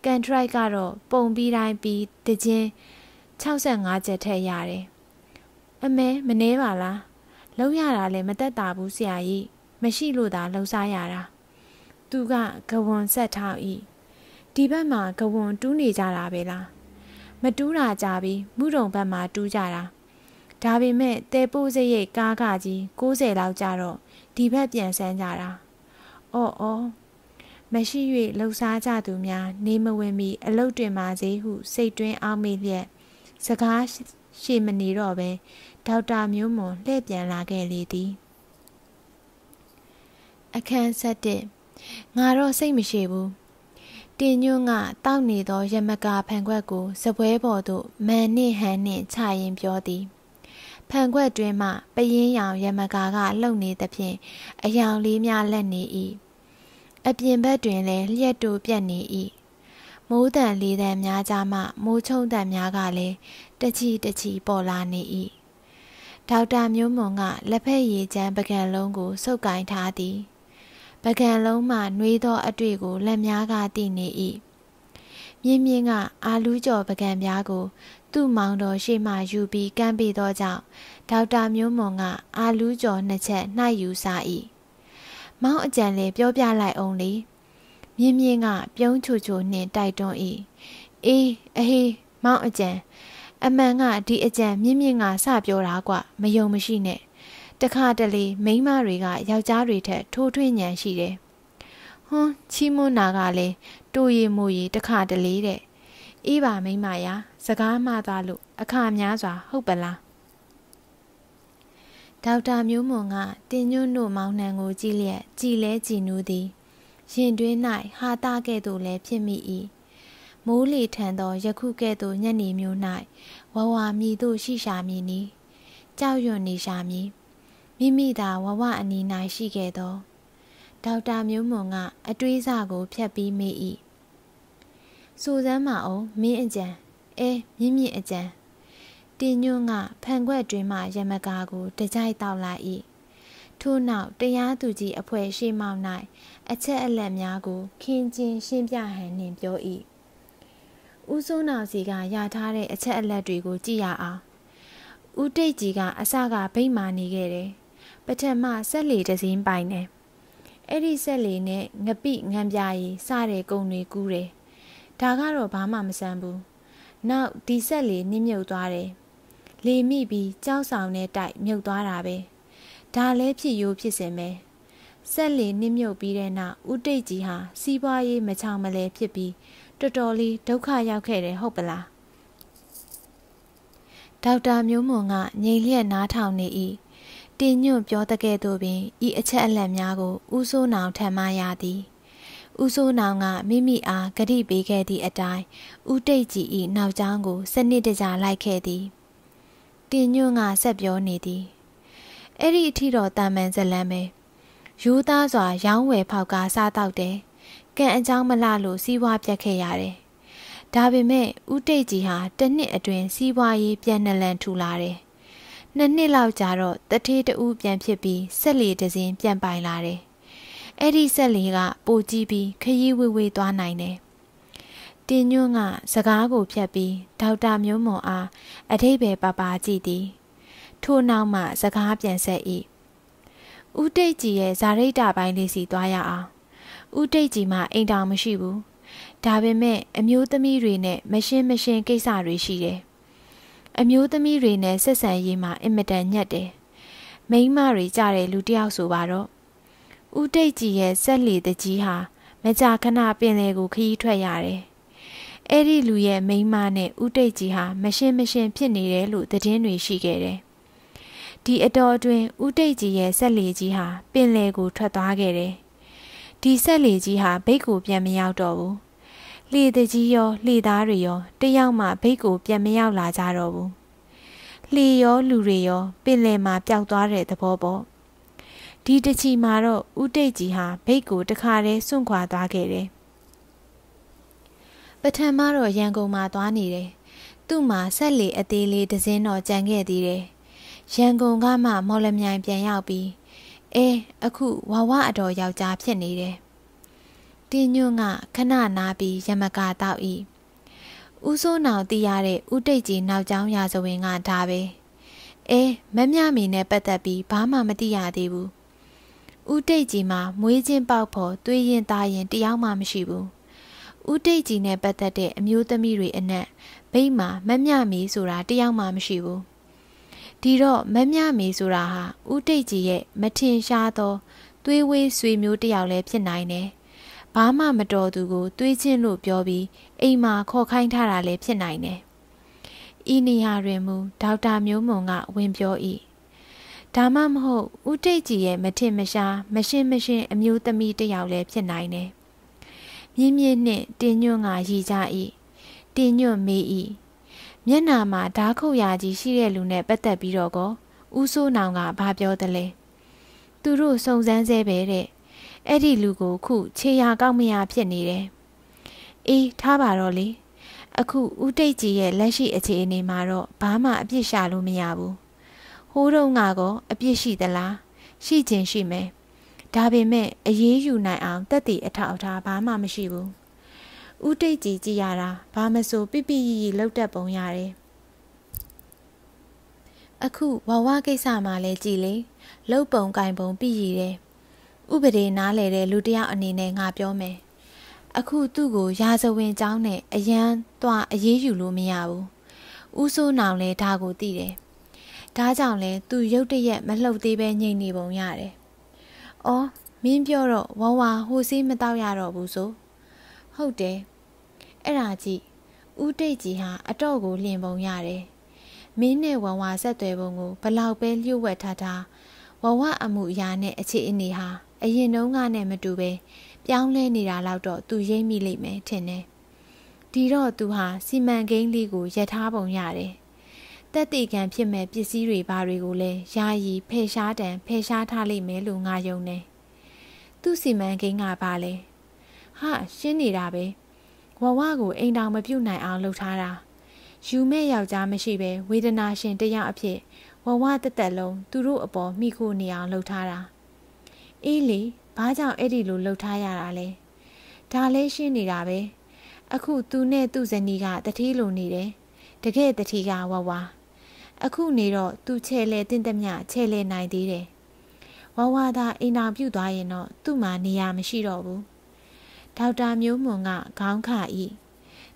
ကန်ထရိုက်ကတော့ပုံပြီးတိုင်းပြီးတခြင်း65ကျက်ထက်ရတယ်အမဲမနှဲပါလားလုံရတာလည်းမတက်တာဘူးဆရာကြီးမရှိလို့သာလှူစားရတာသူကဂဝန်ဆက်ထောက်ဤဒီဘက်မှာကဝွန်တူးနေကြတာပဲလားမတူးတာကြပြီးမုရုံဘက်မှာတူးကြတာဒါပေမဲ့တဲပိုးစရိတ်ကားကကြီး60လောက်ကြတော့ဒီဘက်ပြန်ဆန်းကြတာအော်အော်မရှိ၍လှူစားကြသူများ နေမဝင်မီ အလုတ်တွင်ပါစေဟု စိတ်တွင်းအောင့်မိလျက်စကားရှည်မနေတော့ပဲဒေါက်တာမျိုးမွန်လှည့်ပြန်လာခဲ့လေသည်အခန်းဆက်တဲ့ငါတော့စိတ်မရှိဘူးတင်ညွန့်ကတောက်နေသောရမကာဖန်ခွက်ကိုစပွဲပေါ်သို့မန်နှင့်ဟန်နှင့်ချရင်ပြောသည်ဖန်ခွက်တွင်မှပရင်းရောင်ရမကာကလှုပ်နေသဖြင့်အယောင်လေးများလက်နေ၏အပြင်ဘက်တွင်လည်းလျက်တူပြက်နေ၏မိုးတန်လေးတန်များကြားမှမိုးချုံတန်များကလည်းတချီတချီပေါ်လာနေ၏ဒေါက်တာမျိုးမွန်ကလက်ဖက်ရည်ချမ်းပကံလုံးကိုစုပ်ကင်ထားသည်ပကံလုံးမှနှွေးသော အတွေ့ကိုလက်များကသိနေ၏မြင်းမြင်းကအာလူးကျော်ပကံများကို သူ့မောင်တော်ရှေ့မှယူပြီးကမ်းပေးသောကြောင့်ဒေါက်တာမျိုးမွန်က အာလူးကျော်နှစ်ချက်နှိုက်ယူစား၏မောင်အကြံလေပြောပြလိုက်အောင်လေမြင်းမြင်းကပြုံးချိုချိုနှင့် တိုက်တွန်း၏အေးအဟေးမောင်အကြံအမှန်ကဒီအကြံမြင့်မြင့်ကစပြောတာကွမယုံမရှိနဲ့တခါတလေမိန်းမတွေကယောက်ျားတွေထက်ထိုးထွင်းဉဏ်ရှိတယ်။ဟွန်းချီးမွမ်းတာကလည်းတူရီမူရီတခါတလေတဲ့။အေးပါမိန်းမယာစကားမှသာလို့အခါများစွာဟုတ်ပလား။ဒေါက်တာမျိုးမွန်ကတင်ညွန့်တို့မောင်းနှံကို ကြည့်လျက်ကြည်လဲကြည်နူးသည်။ရင်တွင်း၌ဟာတာကဲ့သို့လည်းဖြစ်မိ၏။မိုးလေထန်သောယခုကဲ့သို့ညနေမျိုး၌ဝဝမြည်သို့ရှိရှာမည်နီကြောက်ရွံ့နေရှာမည်မိမိသာဝဝအနီ၌ရှိခဲ့သောဒေါက်တာမျိုးမွန်ကအတွေးစကိုဖြတ်ပြီးမေး၏စူစမ်းမအောင်မင်းအကြံအဲမြင့်မြင့်အကြံတင်ညွန့်ကဖန်ခွက်တွင်မှရမကာကိုတကြိုက်တောက်လာ၏ထို့နောက်တရားသူကြီးအဖွဲရှိမောင်း၌အချက်အလက်များကို ခင်းကျင်းရှင်းပြဟန်နှင်ပြော၏ဦးစိုးနောင်စီကရထားတဲ့အချက်အလက်တွေကိုကြည့်ရအောင်ဦးတိတ်ကြီးကအစကဗိမ္မာနေခဲ့တယ်ပထမဆက်လေတစင်းပိုင်တယ်အဲ့ဒီဆက်လေနဲ့ငပိငံပြာရီစတဲ့ကုံတွေကူးတယ်ဒါကတော့ဘာမှမဆန်ဘူးနောက်ဒီဆက်လေနစ်မြုပ်သွားတယ်လေမိပြီးကြောက်ဆောင်နဲ့တိုက်မြုပ်သွားတာပဲဒါလည်းဖြစ်ရိုးဖြစ်စင်ပဲဆက်လေနစ်မြုပ်ပြီးတဲ့နောက်ဥတိတ်ကြီးဟာစီးပွားရေးမချောင်မလဲဖြစ်ပြီးတော်တော်လေးဒုက္ခရောက်ခဲ့တယ်ဟုတ်ပလားဒေါက်တာမျိုးမွန်ကငြိမ်လျက်နားထောင်နေ၏တင်ညွန့်ပြောတဲ့ကဲ့သို့ပင်ဤအချက်အလက်များကိုဥစိုးနောင်ထံမှရသည်ဥစိုးနောင်ကမိမိအားဂတိပေးခဲ့သည့်အတိုင်းဥတိတ်ကြီး၏နောက်ကျောင်းကို စနစ်တကျလိုက်ခဲ့သည်တင်ညွန့်ကဆက်ပြောနေသည်အဲ့ဒီအထီတော်တာမန်ဇလန်းပဲယူသားစွာရောင်းဝယ်ဖောက်ကစားတော့တယ်ကံအကြောင်းမလှလို့စီးပွားပြတ်ခဲ့ရတယ်ဒါပေမဲ့ဥတိတ်ကြီးဟာတစ်နှစ်အတွင်းစီးပွားရေးပြန်နလန်ထူလာတယ်နှစ်နှစ်လောက်ကြာတော့တထေးတူးပြန်ဖြစ်ပြီးဆက်လီတစ်စင်းပြန်ပိုင်လာတယ်။အဲ့ဒီဆက်လီကပိုကြည့်ပြီး ခရီးဝေဝေသွားနိုင်တယ်။တင်ညွန့်ကစကားကိုဖြတ်ပြီးဒေါက်တာမျိုးမွန်အားအထိပယ်ပါပါကြည့်သည်။ထို့နောက်မှစကားပြန်ဆက်၏။ဦးတိတ်ကြီးရဲ့ဇာရိတ်တာပိုင်းလေးစီသွားရအောင်။ဦးတိတ်ကြီးမှအိမ်တောင်မရှိဘူး။ဒါပေမဲ့အမျိုးသမီးတွေနဲ့မရှင်းမရှင်းကိစ္စတွေရှိတယ်။အမျိုးသမီးတွေနဲ့ဆက်ဆံရေးမှာအင်မတန်ညက်တယ်။မိန်းမတွေကြတဲ့လူတယောက်ဆိုပါတော့။ဦးတိတ်ကြီးရဲ့ဆက်လီတကြီးဟာမကြာခဏပင်လယ်ကိုခရီးထွက်ရတယ်။အဲ့ဒီလူရဲ့မိန်းမနဲ့ဦးတိတ်ကြီးဟာမရှင်းမရှင်းဖြစ်နေတယ်လို့သတင်းတွေရှိခဲ့တယ်။ဒီအတော်အတွင်းဦးတိတ်ကြီးရဲ့ဆက်လီကြီးဟာပင်လယ်ကိုထွက်သွားခဲ့တယ်။ဒီဆက်လီကြီးဟာဘိတ်ကိုပြန်မရောက်တော့ဘူး။လှေတကြီးရောလှေသားတွေရောတယောက်မှဘိတ်ကို ပြန်မရောက်လာကြတော့ဘူးလှေရောလူတွေရောပင်လယ်မှာပျောက်သွားတဲ့သဘောပေါ့ဒီတချီမှာတော့ဥတိတ်ကြီးဟာဘိတ်ကိုတခါတည်းစွန့်ခွာသွားခဲ့တယ်ပထမတော့ရန်ကုန်မှာသွားနေတယ်သူ့မှာဆက်လေအသေးလေးတစ်စင်းတော့ကြံခဲ့သေးတယ်ရန်ကုန်ကမှမော်လမြိုင်ပြန်ရောက်ပြီးအဲအခုဝဝအတော်ယောက်ျားဖြစ်နေတယ်တင်းညွန့်ကခဏနာပြီးရမကတောက်၏ဥစိုးနောင်သိရတဲ့ဥတိတ်ကြီးနောက်ကျောင်းရာဇဝင်ကဒါပဲအဲမမြမေနဲ့ပတ်သက်ပြီးဘာမှမသိရသေးဘူးဥတိတ်ကြီးမှာမွေးချင်းပေါက်ဖို့တွေးရင်သားရင်တယောက်မှမရှိဘူးဥတိတ်ကြီးနဲ့ပတ်သက်တဲ့အမျိုးသမီးတွေအနက်ဗိမာမမြမေဆိုတာတယောက်မှမရှိဘူးဒီတော့မမြမေဆိုတာဟာဥတိတ်ကြီးရဲ့မထင်ရှားသောသွေးဝေးဆွေမျိုးတယောက်လည်းဖြစ်နိုင်တယ်။ဘာမှမတော်သူကိုတွေးချင်းလို့ပြောပြီးအိမ်မှာခေါ်ခိုင်းထားတာလည်းဖြစ်နိုင်တယ်။ဤနေရာတွင်မူဒေါက်တာမျိုးမွန်ကဝင်ပြော၏ဒါမှမဟုတ်ဦးတိတ်ကြည်ရဲ့မထင်မရှားမရှင်းမရှင်းအမျိုးသမီးတစ်ယောက်လည်းဖြစ်နိုင်တယ်။မြင်းမြင့်နှင့်တင်ညွန့်ကရည်ကြ၏တင်ညွန့်မေး၏မျက်နာမှာဓာခုတ်ရာကြီးရှိတဲ့လူနဲ့ပတ်သက်ပြီးတော့ကောဦးစိုးနောင်ကဘာပြောသလဲ။သူတို့စုံစမ်းဆဲပဲတဲ့အဲ့ဒီလူကိုခုခြေရာကောက်မရဖြစ်နေတယ်။အေးထားပါတော့လေ။အခုဦးတိတ်ကြီးရဲ့လက်ရှိအခြေအနေမှာတော့ဘာမှအပြစ်ရှာလို့မရဘူး။ဟိုးတုံးကတော့အပြစ်ရှိသလား။ရှိခြင်းရှိမယ်။ဒါပေမဲ့အေးယူနိုင်အောင်တက်တည်အထောက်အထားဘာမှမရှိဘူး။ဦးတိတ်ကြီးကြည်ရတာဘာမဆိုပြပြရီရီလောက်တက်ပုံရတယ်။အခုဝဝကိစ္စမှာလဲကြည်လေလှုပ်ပုံကင်ပုံပြည်ရည်တယ်ဥပဒေနားလည်တဲ့လူတယောက်အနေနဲ့ငါပြောမယ်အခုသူ့ကိုရာဇဝင်ကြောင်းနဲ့အရန်သွားအေးယူလို့မရဘူးဥဆိုးနောင်လဲဒါကိုသိတယ်ဒါကြောင့်လဲသူရုတ်တရက်မလှုပ်သေးပဲငြိမ်နေပုံရတယ်အော်မင်းပြောတော့ဝဝဟိုစီးမတော့ရတော့ဘူးဆို ဟုတ်တယ်အဲ့ဒါကြည့်ဦးတိတ်ကြီးဟာအတော့ကိုလင်ပုံရတယ်မင်းနဲ့ဝဝဆက်သွယ်ပုံကိုဘလောက်ပဲလျှို့ဝှက်ထားထားဝဝအမှုအရာနဲ့အခြေအနေဟာအရင်တုန်းကနဲ့မတူပဲပြောင်းလဲနေတာလောက်တော့သူရိပ်မိလိမ့်မယ်ထင်တယ်ဒီတော့သူဟာစီမံကိန်းလေးကိုရထားပုံရတယ်တက်တေကံဖြစ်မဲ့ပစ္စည်းတွေဘာတွေကိုလည်းယာယီဖယ်ရှားတံဖယ်ရှားထားလိမ့်မယ်လို့ငါယုံတယ်သူ့စီမံကိန်းကဘာလဲဟာရှင်းနေတာပဲဝဝကိုအိမ်တောင်မပြုတ်နိုင်အောင်လှုပ်ထားတာယူမဲ့ယောက်ျားမရှိပဲဝေဒနာရှင်တယောက်အဖြစ်ဝဝတက်တက်လုံးသူတို့အပေါ်မိခိုနေအောင်လှုပ်ထားတာအေးလေဘာကြောင့်အဲ့ဒီလိုလှုပ်ထားရတာလဲဒါလဲရှင်းနေတာပဲအခုသူနဲ့သူ့ဇနီးကတတိလိုနေတယ်တကယ်တတိကဝဝအခုနေတော့သူချဲလဲတင်သည်မြချဲလဲနိုင်သေးတယ်ဝဝသာအိမ်တော်ပြုတ်သွားရင်တော့သူ့မှာနေရာမရှိတော့ဘူးဒေါက်တာမျိုးမွန်ကခေါင်းခါဤ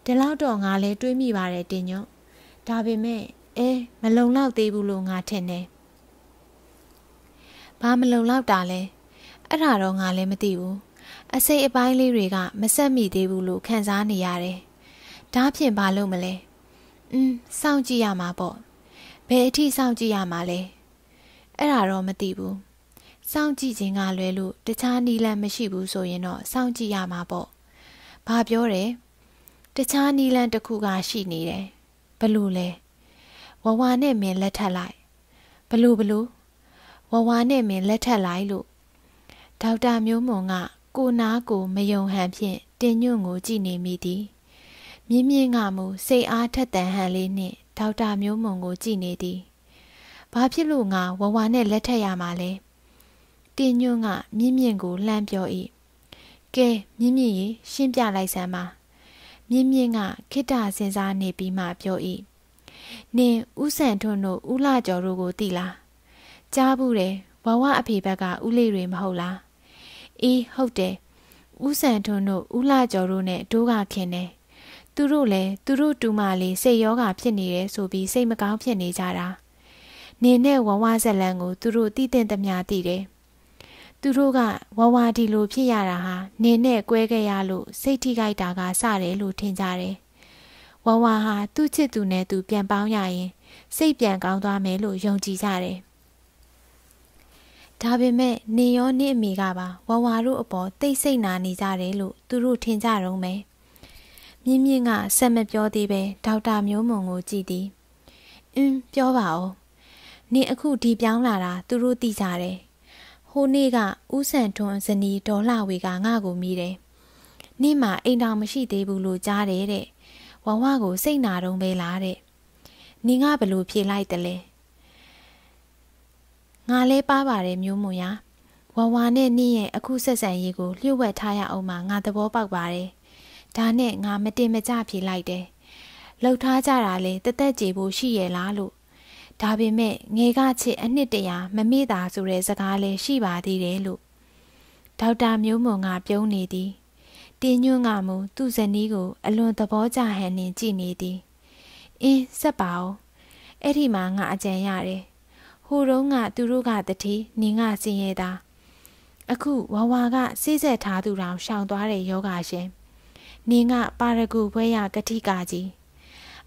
ဒီလောက်တော့ငါလဲတွေးမိပါတယ်တင်ညွန့်ဒါပေမဲ့အဲမလုံလောက်သေးဘူးလို့ငါထင်တယ်ဘာမလုံလောက်တာလဲအဲ့ဒါတော့ငါလည်းမသိဘူးအစိတ်အပိုင်းလေးတွေက မဆက်မိသေးဘူးလို့ခံစားနေရတယ်ဒါဖြင့်ဘာလုပ်မလဲอืมစောင့်ကြည့်ရမှာပေါ့ဘယ်အထိစောင့်ကြည့်ရမှာလဲအဲ့ဒါတော့မသိဘူးစောင့်ကြည့်ခြင်းကလွဲလို့တခြားနီးလန်းမရှိဘူးဆိုရင်တော့စောင့်ကြည့်ရမှာပေါ့ဘာပြောတယ်တခြားနီးလန်းတစ်ခုကရှိနေတယ်ဘလို့လဲဝဝနဲ့မင်းလက်ထပ်လိုက်ဘလို့ဘလို့ဝဝနဲ့မင်းလက်ထပ်လိုက်လို့ဒေါက်တာမျိုးမွန်ကကိုနားကိုမယုံဟန်ဖြင့်တင်ညွန့်ကိုကြည်နေမိသည်မြင်းမြင့်ကမူစိတ်အားထက်သန်ဟန်လေးနှင့်ဒေါက်တာမျိုးမွန်ကိုကြည်နေသည်ဘာဖြစ်လို့ငါဝဝနဲ့လက်ထက်ရမှာလဲတင်ညွန့်ကမြင့်မြင့်ကိုလှမ်းပြော၏ကဲမြင့်မြင့်ရေရှင်းပြလိုက်စမ်းပါမြင့်မြင့်ကခိတ္တစဉ်စားနေပြီးမှပြော၏နင်ဥဆန်ထွန်းတို့ဥလာကျော်တို့ကိုသိလားကြားဘူးတယ်ဝဝအဖေဘက်ကဥလေးတွေမဟုတ်လားအေးဟုတ်တယ်။ဦးစံထွန်းတို့ဦးလာကျော်တို့နဲ့ဒိုးကခင်တယ်။သူတို့လည်းသူတို့တူမလေးစိတ်ရောဂါဖြစ်နေတယ်ဆိုပြီးစိတ်မကောင်းဖြစ်နေကြတာ။နင်းနဲ့ဝဝဇက်လန်ကို သူတို့တိတင်သမျှတိတယ်။သူတို့ကဝဝဒီလိုဖြစ်ရတာဟာနင်းနဲ့ကွဲခဲ့ရလို့စိတ်ထိခိုက်တာကစတယ်လို့ထင်ကြတယ်။ဝဝဟာသူ့ချစ်သူနဲ့သူပြန်ပေါင်းရရင်စိတ်ပြန်ကောင်းသွားမယ်လို့ယုံကြည်ကြတယ်။ဒါပေမဲ့နေရောနေအမိကပါဝဝါတို့အပေါ်တိတ်ဆိတ်နာနေကြတယ်လို့သူတို့ထင်ကြတော့မယ်။မြင့်မြင့်ကဆက်မပြောသေးပဲဒေါက်တာမျိုးမွန်ကိုကြည့်သည်။အင်းပြောပါဦး။နေအခုဒီပြောင်းလာတာသူတို့သိကြတယ်။ဟိုနေ့ကဥဆန်ထွန်းဇနီးဒေါ်လာဝေကငါ့ကိုမိတယ်။နေ့မှအိမ်တော်မရှိသေးဘူးလို့ကြားတယ်တဲ့။ဝဝကိုစိတ်နာတော့ပဲလားတဲ့။နေကဘလို့ဖြေလိုက်တယ်လဲ။ငါလဲပါပါတယ်မျိုးမွန်ရဝဝနဲ့နင့်ရဲ့အခုဆက်ဆံရေးကိုလျှို့ဝှက်ထားရအောင်မှငါသဘောပေါက်ပါတယ်ဒါနဲ့ငါမတင်မကြဖြေလိုက်တယ်လှုပ်ထားကြတာလဲတသက်ကြေဖို့ရှိရဲ့လားလို့ဒါပေမဲ့ငယ်ကချစ်အနှစ်တရာမမေ့တာဆိုတဲ့စကားလဲရှိပါသေးတယ်လို့ဒေါက်တာမျိုးမွန်ကပြောနေသည် တင်ညွန့်ကမူသူ့ဇနီးကို အလွန်သဘောကျဟန်နေကြည့်နေသည်အင်းဆက်ပါအောင်အဲ့ဒီမှာငါအကြံရတယ်ဟိုတုန်းကသူတို့ကတတိနင်းကစင်ရဲတာအခုဝဝါကစိစက်ထားသူတောင်ရှောင်သွားတဲ့ယောဂရှင်နင်းကပါရဂူဘွဲရကတိကာကြီး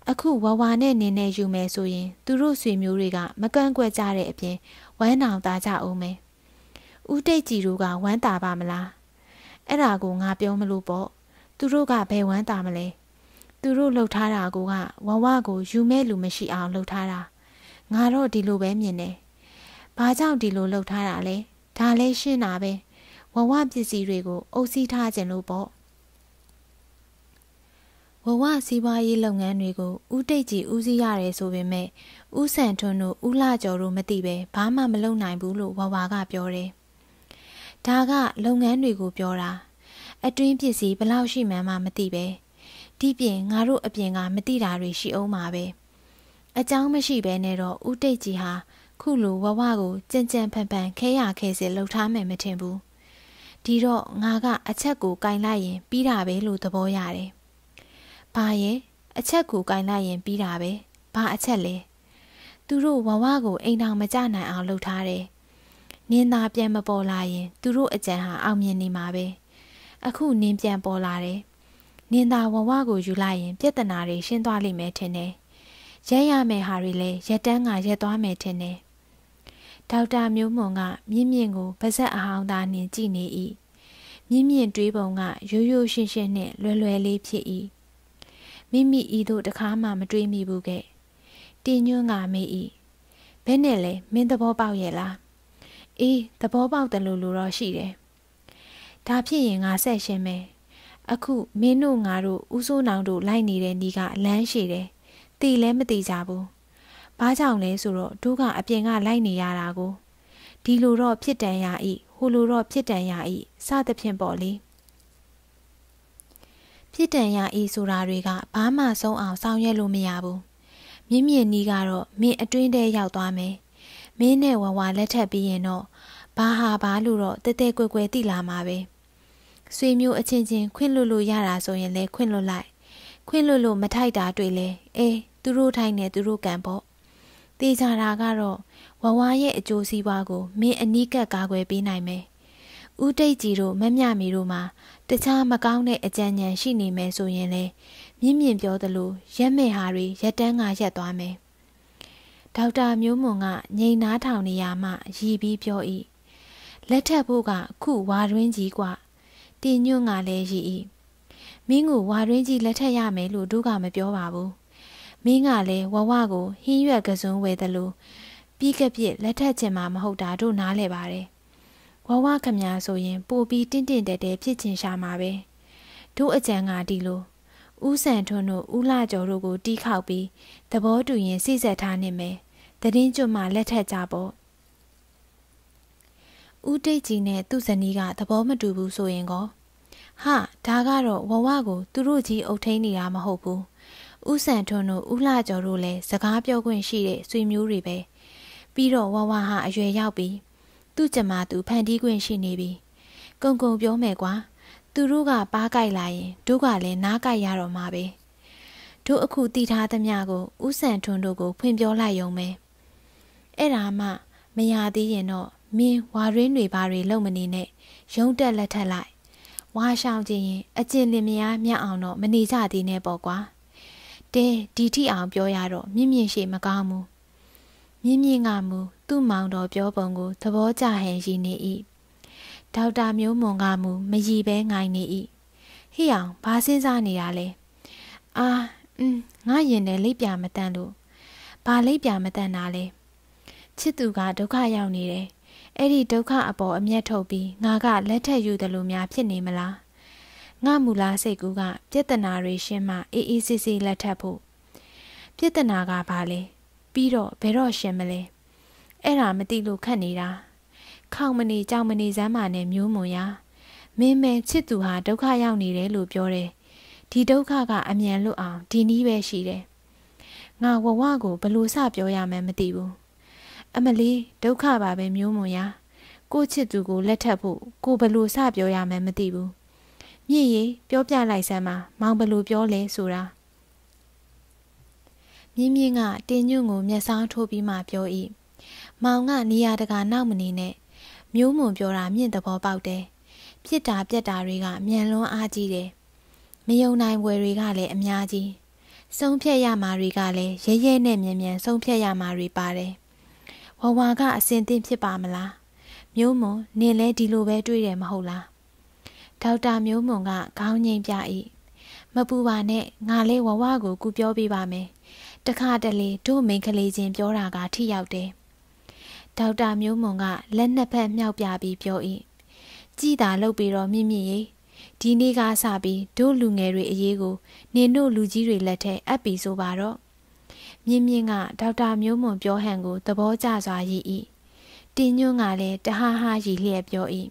အခုဝဝါနဲ့နင်းနဲ့ယူမယ်ဆိုရင်သူတို့ဆွေမျိုးတွေကမကန့်ကွက်ကြတဲ့အပြင်ဝမ်းတောင်သားကြအောင်မယ်ဦးတိတ်ကြည်တို့ကဝမ်းတာပါမလားအဲ့ဒါကိုငါပြောမလို့ပေါ့သူတို့ကဘယ်ဝမ်းတာမလဲသူတို့လှုပ်ထားတာကဝဝကိုယူမဲ့လူမရှိအောင်လှုပ်ထားတာငါတော့ဒီလိုပဲမြင်တယ်။ဘာကြောင့်ဒီလိုလှုပ်ထားတာလဲ။ဒါလည်းရှင်းတာပဲ။ဝဝပစ္စည်းတွေကိုအုပ်စီးထားခြင်းလို့ပေါ့။ဝဝစီးပွားရေးလုပ်ငန်းတွေကိုဦးတိတ်ကြီးဦးစီးရတယ်ဆိုပေမဲ့ဦးဆန်ထွန်းတို့ဦးလာကျော်တို့မသိပဲဘာမှမလုပ်နိုင်ဘူးလို့ဝဝကပြောတယ်။ဒါကလုပ်ငန်းတွေကိုပြောတာ။အတွင်းပစ္စည်းဘလောက်ရှိမှန်းမသိပဲ။ဒီပြင်ငါတို့အပြင်ကမသိတာတွေရှိအောင်ပါပဲ။အကြောင်းမရှိဘဲနဲ့တော့ဦးတိတ်ကြီးဟာခုလိုဝဝကို ကြံကြံဖန်ဖန်ခဲရခဲစေလှုပ်ထားမယ်မထင်ဘူးဒီတော့ငါကအချက်ကိုကင်လိုက်ရင်ပြီးတာပဲလို့သဘောရတယ်ဘာရဲ့အချက်ကိုကင်လိုက်ရင်ပြီးတာပဲဘာအချက်လဲသူတို့ဝဝကိုအိမ်ထောင်မကြနိုင်အောင်လှုပ်ထားတယ်နင်းသားပြန်မပေါ်လာရင် သူတို့အကြံဟာအောင်မြင်နေမှာပဲအခုနင်းပြန်ပေါ်လာတယ်နင်းသားဝဝကိုယူလိုက်ရင်ပြဿနာတွေရှင်းသွားလိမ့်မယ်ထင်တယ်ရက်ရမယ်ဟာတွေလည်းရက်တန်းကရက်သွားမယ်ထင်တယ်ဒေါက်တာမျိုးမွန်ကမြင့်မြင့်ကိုပါဇက်အဟောင်းသားနှင့်ကြည့်နေ၏မြင့်မြင့်တွေးပုံကရိုးရိုးရှင်းရှင်းနှင့်လွယ်လွယ်လေးဖြစ်၏မိမိဤသို့တခါမှမတွေးမိဘူးခဲ့တင်ညွန့်ကမေး၏ဘယ်နဲ့လဲမင်းသဘောပေါက်ရဲ့လားအေးသဘောပေါက်တယ်လို့လို့တော့ရှိတယ်ဒါဖြစ်ရင်ငါဆက်ရှင်မယ်အခုမင်းတို့ငါတို့ဦးစိုးနောင်တို့လိုက်နေတဲ့နီးကလမ်းရှိတယ်တည်လည်းမတည်ကြဘူး။ဘာကြောင့်လဲဆိုတော့တို့ကအပြင်ကလိုက်နေရတာကိုဒီလိုတော့ဖြစ်တန်ရဤဟိုလိုတော့ဖြစ်တန်ရဤစသဖြင့်ပေါ့လေ။ဖြစ်တန်ရဤဆိုတာတွေကဘာမှဆုံးအောင်ဆောင်ရွက်လို့မရဘူး။မြင့်မြင့်နီးကတော့မင်းအတွင်းထဲရောက်သွားမယ်။မင်းနဲ့ဝဝလက်ထပ်ပြီးရင်တော့ဘာဟာဘာလို့တော့တဲတဲကွယ်ကွယ်တိလာမှာပဲ။ဆွေမျိုးအချင်းချင်းခွင့်လွတ်လို့ရတာဆိုရင်လဲခွင့်လွတ်လိုက် ခွင့်လွတ်လို့မထိုက်တာတွေ့လဲအေးသူတို့ထိုင်နေသူတို့ကံပေါ့တေချာတာကတော့ဝဝရဲ့အကျိုးစီးပွားကိုမင်းအနီးကပ်ကာကွယ်ပေးနိုင်မယ်ဥတိတ်ကြီးတို့မမြမီတို့မှာတခြားမကောင်းတဲ့အကြံဉာဏ်ရှိနေမယ်ဆိုရင်လေမြင့်မြင့်ပြောသလိုရက်မဲ့ဟာတွေရက်တန်းကရက်သွားမယ်ဒေါက်တာမျိုးမွန်ကငိန်နားထောင်နေရမှရည်ပြီးပြော၏လက်ထက်ဖို့ကခုဝါရင်းကြီးกว่าတင်ညွန့်ကလည်းရည်၏မင်းကိုဝါရင်းကြီးလက်ထက်ရမယ်လို့တို့ကမပြောပါဘူးမင်းကလည်းဝဝကိုဟင်းရွက်ကစွန်းဝယ်တယ်လို့ပြီးကပြစ်လက်ထက်ချင်မှာမဟုတ်တာတို့နားလဲပါတယ်ဝဝခမညာဆိုရင်ပို့ပြီးတင့်တင့်တဲတဲဖြစ်ချင်ရှာမှာပဲတို့အကြံကဒီလို ဥဆန်ထွန်းတို့ဥလာကျော်တို့ကို တီးခေါက်ပြီးသဘောတူရင်စိစက်ထားနေမယ်တည်င်းကျွတ်မှလက်ထက်ကြပေါ့ဦးတိတ်ကြီးနဲ့သူ့ဇနီးကသဘောမတူဘူးဆိုရင်ကော ဟာဒါကတော့ဝဝကို သူတို့ကြီးအုပ်ထိန်နေတာမဟုတ်ဘူးဥဆန်ထွန်းတို့ဥလှကျော်တို့လည်းစကားပြောခွင့်ရှိတဲ့ဆွေမျိုးတွေပဲပြီးတော့ဝဝဟာအရွယ်ရောက်ပြီသူ့ကျမသူဖန်တီးခွင့်ရှိနေပြီကုံကုံပြောမယ်ကွာ သူတို့ကပါးကြိုက်လာရင်တို့ကလည်းနားကြိုက်ရတော့မှာပဲတို့အခုတည်ထားသမျှကိုဥဆန်ထွန်းတို့ကိုဖွင့်ပြောလိုက်ရုံပဲအဲ့ဒါမှမရသေးရင်တော့မင်းဝါရင်းတွေဘာတွေလုံမနေနဲ့ရုံတက်လက်ထက်လိုက်ဝါရှောင်ခြင်းရင်အကျင့်လင်မယားမြတ်အောင်တော့မနေကြသေးနဲ့ပေါ့ကွာတင်းဒီထိအောင်ပြောရတော့မြင့်မြင့်ရှိမကောင်းဘူးမြင့်မြင့်ကမူသူ့မောင်တော်ပြောပုံကိုသဘောကျဟန်ရည်နေ၏ဒေါက်တာမျိုးမွန်ကမူမရည်ပဲငိုင်နေ၏ဟိအောင်ဘာစဉ်းစားနေတာလဲအာอืมငါရင်တယ်လိပ်ပြမတန်လို့ဘာလိပ်ပြမတန်တာလဲချစ်သူကဒုက္ခရောက်နေတယ်အဲ့ဒီဒုက္ခအပေါ်အမျက်ထုတ်ပြီးငါကလက်ထက်ယူတယ်လို့များဖြစ်နေမလားငါမူလားစိတ်ကူးကပြဿနာတွေရှင်းမှအေးအေးဆေးဆေးလက်ထပ်ဖို့ပြဿနာကဘာလဲပြီးတော့ဘယ်တော့ရှင်းမလဲအဲ့ဒါမသိလို့ခက်နေတာ ခေါင်မနေကြောင်မနေစမ်းမာနဲ့မျိုးမွန်ရာမင်းမဲချစ်သူဟာဒုက္ခရောက်နေတယ်လို့ပြောတယ်ဒီဒုက္ခကအမြန်လွတ်အောင်ဒီနည်းပဲရှိတယ်ငါဝဝကိုဘလို့စပြောရမှန်းမသိဘူးအမလီဒုက္ခပါပဲမျိုးမွန်ရာကိုချစ်သူကိုလက်ထပ်ဖို့ကိုဘလို့စပြောရမှန်းမသိဘူးမြင့်ရေပြောပြလိုက်စမ်းပါမောင်ဘလို့ပြောလဲဆိုတာမြင့်မြင့်ကတင်ညွန့်ကို မျက်စောင်းထိုးပြီးမှပြော၏မောင်ကနေရာတကာနောက်မနေနဲ့မျိုးမွန်ပြောတာမြင့်သဘောပေါက်တယ်ဖြစ်တာပြက်တာတွေကမြန်လွန်းအားကြီးတယ်မယုံနိုင်ွယ်တွေကလည်းအများကြီးဆုံးဖြတ်ရမှာတွေကလည်းရဲရဲနဲ့မြန်မြန်ဆုံးဖြတ်ရမှာတွေပါတယ်ဝဝကအစင်တင်ဖြစ်ပါမလားမျိုးမွန်နင်လဲဒီလိုပဲတွေးတယ်မဟုတ်လားဒေါက်တာမျိုးမွန်ကခေါင်းငိမ့်ပြ၏မပူပါနဲ့ငါလေးဝဝကိုကူပြောပေးပါမယ်တခါတလေတို့မိန်ကလေးချင်းပြောတာကထိရောက်တယ်ဒေါက်တာမျိုးမွန်ကလက်နှစ်ဖက်မြောက်ပြပြီးပြော၏ကြည်တာလှုပ်ပြီးတော့မြင့်မြင့်ရေးဒီနေ့ကစပြီးတို့လူငယ်တွေအရေးကိုနင်တို့လူကြီးတွေလက်ထက်အပ်ပြီးဆိုပါတော့မြင့်မြင့်ကဒေါက်တာမျိုးမွန်ပြောဟန်ကိုသဘောကျစွာရည်၏တင်ညွန့်ကလည်းတဟားဟားရည်လျက်ပြော၏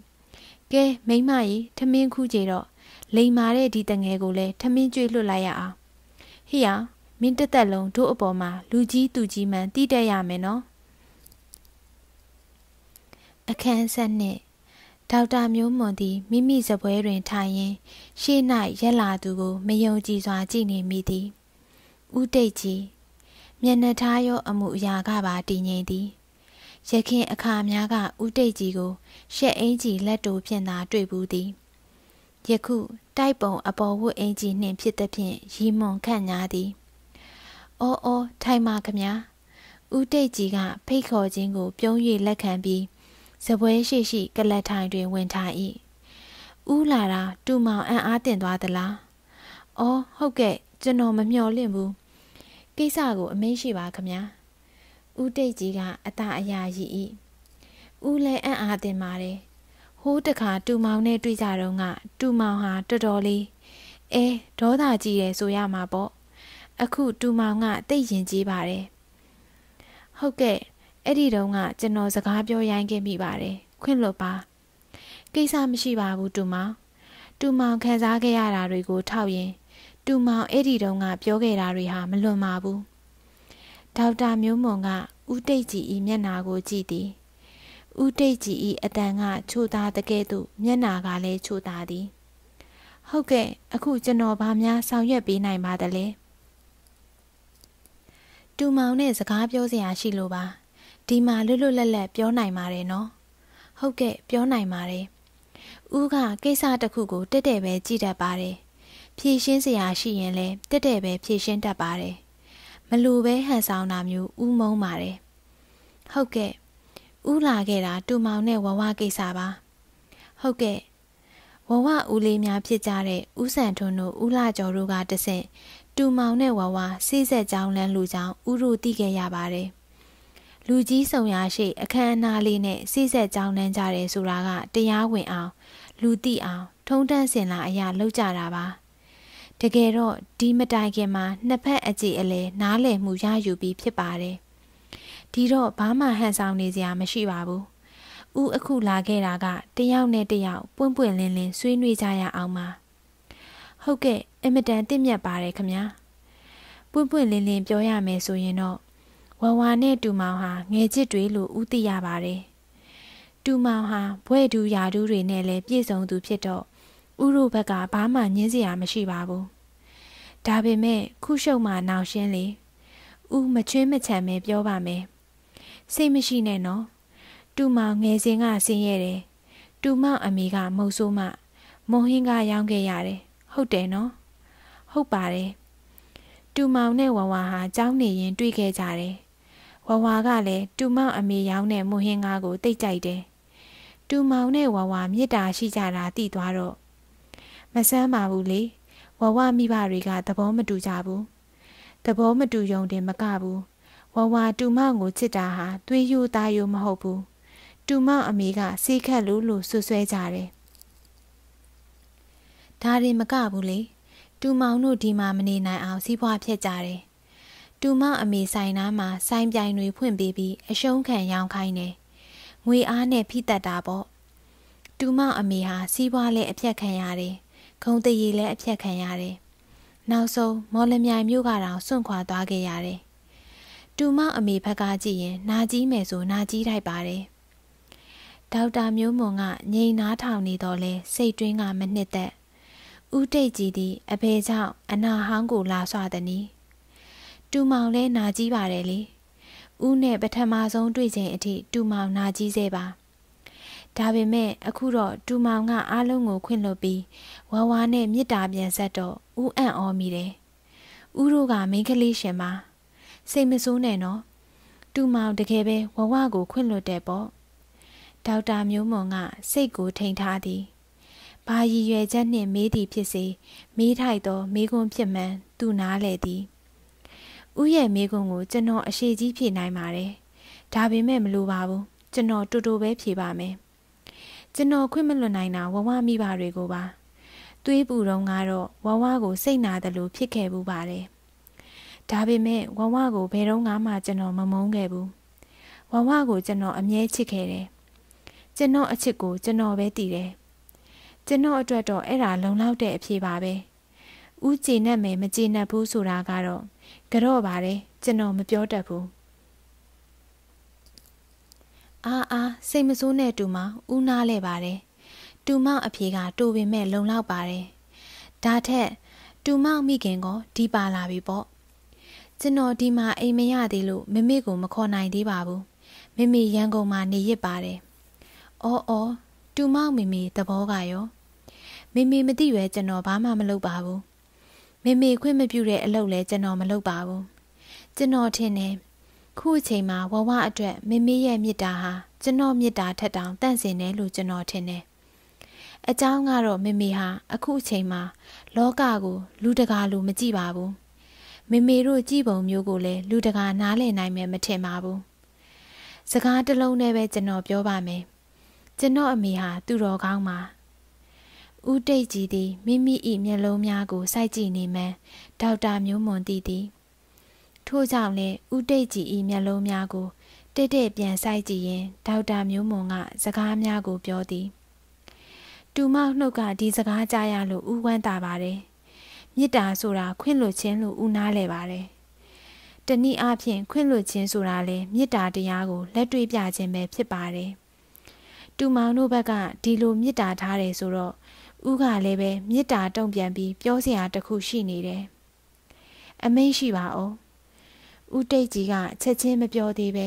ကဲမိမကြီးထမင်းခူးကြတော့လိန်မာတဲ့ဒီတငယ်ကိုလည်းထမင်းကျွေးလွတ်လိုက်ရအောင်ဟိယမင်းတက်တက်လုံးတို့အပေါ်မှာ လူကြီးသူကြီးမှန်တီးတက်ရမယ်နော်အခန်းဆက်နှစ်ဒေါက်တာမျိုးမွန်သည်မိမိစပွဲတွင်ထိုင်ရင်းရှေ့၌ရက်လာသူကိုမယုံကြည်စွာကြည့်နေမိသည်ဥတိတ်ကြီးမျက်နှာထားရောအမှုအရာကပါတည်ငြိမ်သည်ရခင်အခါများကဥတိတ်ကြီးကိုရှက်အင်ကြီးလက်တူဖြင့်သာတွေ့ဘူးသည်ယခု တိုက်ပုံအပေါ်ဝတ်အင်ကြီးနှင့်ဖြစ်သည်ဖြင့်ရီမွန်ခန့်ညာသည်အော်အော်ထိုင်ပါခမညာဥတိတ်ကြီးကဖိတ်ခေါ်ခြင်းကို ပြုံး၍လက်ခံပြီးစပွဲရှိရှိကလတ်ထိုင်တွင်ဝင်ထိုင်၏ဥလာတာတူမောင်အံ့အားတင်သွားသလားအော်ဟုတ်ကဲ့ကျွန်တော်မမျှော်လင့်ဘူးကိစ္စကို အမင်းရှိပါခမညာဦးတိတ်ကြီးကအตาအရာရည်၏ဦးလည်းအံ့အားသင်ပါတယ်ဟိုးတခါတူမောင်နဲ့တွေ့ကြတော့ကတူမောင်ဟာတော်တော်လေးအဲဒေါသကြီးတယ်ဆိုရမှာပေါ့အခုတူမောင်ကတိတ်ရင်ကြီးပါတယ်ဟုတ်ကဲ့အဲ့ဒီတုန်းကကျွန်တော်စကားပြောရိုင်းခဲ့မိပါတယ်ခွင့်လွတ်ပါကိစ္စမရှိပါဘူးတူမောင်တူမောင်ခံစားခဲ့ရတာတွေကို ထောက်ရင်တူမောင်အဲ့ဒီတုန်းကပြောခဲ့တာတွေဟာမလွန်ပါဘူးဒေါက်တာမျိုးမွန်ကဦးတိတ်ကြည်၏မျက်နာကိုကြည့်သည်ဦးတိတ်ကြည်၏အတန်ကချိုသားတကဲ့သို့မျက်နာကလည်းချိုသားသည် ဟုတ်ကဲ့အခုကျွန်တော်ဘာများဆောင်ရွက်ပေးနိုင်ပါသလဲတူမောင်နဲ့စကားပြောစရာရှိလို့ပါဒီမှာလွတ်လွတ်လပ်လပ်ပြောနိုင်ပါတယ်နော် ဟုတ်ကဲ့ပြောနိုင်ပါတယ်ဦးကကိစ္စတစ်ခုကိုတက်တဲ့ပဲကြည့်တတ်ပါတယ်ဖြည့်ရှင်းစရာရှိရင်လည်းတက်တဲ့ပဲဖြည့်ရှင်းတတ်ပါတယ်မလိုပဲဟန်ဆောင်တာမျိုးဥမုံပါတယ်ဟုတ်ကဲ့ဥလာခဲ့တာတူမောင်နဲ့ဝဝကိစ္စပါ ဟုတ်ကဲ့ဝဝဦးလေးများဖြစ်ကြတဲ့ဥဆန်ထွန်းတို့ဥလာကျော်တို့ကတဆင့်တူမောင်နဲ့ဝဝစိစက်ကြောင်းလန်းလူကြောင်းဥရုတိခဲ့ရပါတယ်လူကြီးဆောင်ရရှိအခမ်းအနားလေးနဲ့စိစက်ကြောင်းလန်းကြတယ်ဆိုတာကတရားဝင်အောင် လူတိအောင် ထုံးတန့်စင်လာအရာလောက်ကြတာပါ။တကယ်တော့ဒီမတိုင်ခင်မှာနှစ်ဖက်အကြည့်အလဲနားလည်မှုရယူပြီးဖြစ်ပါတယ်ဒီတော့ဘာမှဟန်ဆောင်နေစရာမရှိပါဘူးဦးအခုလာခဲ့တာကတယောက်နဲ့တယောက်ပွန့်ပွန့်လင်းလင်းဆွေးနွေးကြရအောင်ပါဟုတ်ကဲ့အင်မတန်တင့်မြတ်ပါတယ်ခမညာပွန့်ပွန့်လင်းလင်းပြောရမယ်ဆိုရင်တော့ဝဝါနဲ့တူမောင်ဟာငယ်ချစ်တွေလို့ဦးသိရပါတယ်တူမောင်ဟာဘွဲ့တူယာတူတွေနဲ့လည်းပြည့်စုံသူဖြစ်တော့ဥရုဘက်ကဘာမှညှင်းစရာမရှိပါဘူးဒါပေမဲ့ခုရှုပ်မှနောင်ရှင်းလေဥမချွင်းမချမ်းပဲပြောပါမယ်စိတ်မရှိနဲ့နော်တူမောင်ငယ်စဉ်ကဆင်းရဲတယ်တူမောင်အမေကမုတ်ဆိုးမှမုံဟင်းကရောင်းခဲ့ရတယ်ဟုတ်တယ်နော်ဟုတ်ပါတယ်တူမောင်နဲ့ဝဝဟာကြောင်းနေရင်တွေ့ခဲ့ကြတယ်ဝဝကလည်းတူမောင်အမေရောင်းတဲ့မုံဟင်းကားကိုတိတ်ကြိုက်တယ်တူမောင်နဲ့ဝဝမြစ်တာရှိကြတာသိသွားတော့မဆမ်းပါဘူးလေဝဝမိဘတွေကသဘောမတူကြဘူးသဘောမတူယုံတင်မကဘူးဝဝတူမကိုချစ်တာဟာသွေးယိုသားယိုမဟုတ်ဘူးတူမအမေကစေခတ်လို့လို့ဆွဆွဲကြတယ်ဒါတွေမကဘူးလေတူမောင်တို့ဒီမှာမနေနိုင်အောင် စီးပွားဖြစ်ကြတယ်တူမအမေဆိုင်သားမှာဆိုင်ပြိုင်တွေဖွင့်ပေးပြီးအရှုံးခံရောင်းခိုင်းတယ်ငွေအားနဲ့ဖိတက်တာပေါ့တူမအမေဟာစီးပွားလဲအပြက်ခံရတယ်ခုံတရေလည်းအဖြတ်ခံရတယ်။နောက်ဆုံးမော်လမြိုင်မြို့ကတောင်စွန့်ခွာသွားခဲ့ရတယ်။တူမအမေဘက်ကကြည့်ရင်နာကြီးမယ်ဆိုနာကြီးလိုက်ပါတယ်။ဒေါက်တာမျိုးမွန်ကငြိမ်နားထောင်နေတော့လဲစိတ်တွင်းကမနှစ်သက်။ဦးတိတ်ကြီးသည်အဖေကြောင့်အနာဟောင်းကိုလာဆွာသည်နီ။တူမောင်လဲနာကြီးပါတယ်လေ။ဦးနဲ့ပထမဆုံးတွေ့ချိန်အထိတူမောင်နာကြီးစေပါ။ဒါပေမဲ့အခုတော့တူမောင်ကအားလုံးကိုခွင့်လွှတ်ပြီးဝါဝါနဲ့မြစ်တာပြန်ဆက်တော့ဦးအံ့ဩမိတယ်။ဦးတို့ကမိန်းကလေးရှင်ပါ။စိတ်မဆိုးနဲ့နော်။တူမောင်တကယ်ပဲဝဝကို ခွင့်လွှတ်တယ်ပေါ့။ဒေါက်တာမျိုးမွန်ကစိတ်ကိုထိန်ထားသည်။ဘာရည်ရွယ်ချက်နှင့်မေးသည်ဖြစ်စေ မေးထိုက်သော မေးခွန်းဖြစ်မှန်သူနားလေသည်။ဦးရဲ့မေးခွန်းကိုကျွန်တော်အရှိကြီးဖြေနိုင်ပါတယ်။ဒါပေမဲ့မလိုပါဘူး။ကျွန်တော်တူတူပဲဖြေပါမယ်။ကျွန်တော်ခွင့်မလွတ်နိုင်တာဝဝမိဘတွေကိုပါသွေးပူတုံးကတော့ဝဝကို စိတ်နာတယ်လို့ဖြစ်ခဲ့ဘူးပါတယ်ဒါပေမဲ့ဝဝကိုဘယ်တော့မှကျွန်တော်မမုန်းခဲ့ဘူးဝဝကိုကျွန်တော်အမြဲချစ်ခဲ့တယ်ကျွန်တော်အချစ်ကိုကျွန်တော်ပဲတည်တယ်ကျွန်တော်အတွက်တော့အဲ့ဒါလုံလောက်တဲ့အဖြေပါပဲဥကျေနဲ့မယ်မကျေနဲ့ဘူးဆိုတာကတော့ကြော့ပါတယ်ကျွန်တော်မပြောတတ်ဘူးအာအာစိတ်မဆိုးနဲ့တူမဦးနားလဲပါတယ်တူမအဖေကတူပေမဲ့လုံလောက်ပါတယ်ဒါထက်တူမမိခင်ကဒီပါလာပြီပေါ့ကျွန်တော်ဒီမှာအိမ်မရသေးလို့မမေကိုမခေါ်နိုင်သေးပါဘူးမမေရန်ကုန်မှာနေရစ်ပါတယ်အော်အော်တူမောင်မမေသဘောကရောမမေမသိရွယ်ကျွန်တော်ဘာမှမလုပ်ပါဘူးမမေခွင့်မပြုတဲ့အလုပ်လဲကျွန်တော်မလုပ်ပါဘူးကျွန်တော်ထင်တယ်ခုအချိန်မှာဝဝအတွက်မမေရဲ့မေတ္တာဟာကျွန်တော်မေတ္တာထက်တောင်တန့်စင်တယ်လို့ကျွန်တော်ထင်တယ်။အကြောင်းကတော့မမေဟာအခုအချိန်မှာလောကကို လူတကာလူမကြည့်ပါဘူး။မမေတို့ကြည်ပုံမျိုးကိုလည်းလူတကာ နားလည်နိုင်မယ်မထင်ပါဘူး။စကားတစ်လုံးနဲ့ပဲကျွန်တော်ပြောပါမယ်။ကျွန်တော်အမေဟာသူတော်ကောင်းပါ။ဦးတိတ်ကြီးသည်မိမိ၏မျက်လုံးများကိုစိုက်ကြည့်နေမှန်းဒေါက်တာမျိုးမွန်တီသည်။ထို့ကြောင့်လဲဦးတိတ်ကြည်ဤမျက်လုံးများကိုတိတ်တိတ်ပြန်ဆိုင်ကြည့်ရင်ဒေါက်တာမျိုးမွန်ကစကားများကိုပြောသည်တူမောက်နှုတ်ကဒီစကားကြားရလို့ဦးဝမ်းသာပါတယ်မေတ္တာဆိုတာခွင့်လွှတ်ခြင်းလို့ဦးနားလဲပါတယ်တနည်းအားဖြင့်ခွင့်လွှတ်ခြင်းဆိုတာလဲမေတ္တာတရားကို လက်တွေ့ပြခြင်းပဲဖြစ်ပါတယ်တူမောင်တို့ဘက်ကဒီလိုမေတ္တာထားတယ်ဆိုတော့ဦးကလည်းပဲမေတ္တာတုံ့ပြန်ပြီးပြောစရာတခုရှိနေတယ်အမိန့်ရှိပါအောင်ဦးတိတ်ကြီးကချက်ချင်းမပြောသေးပဲ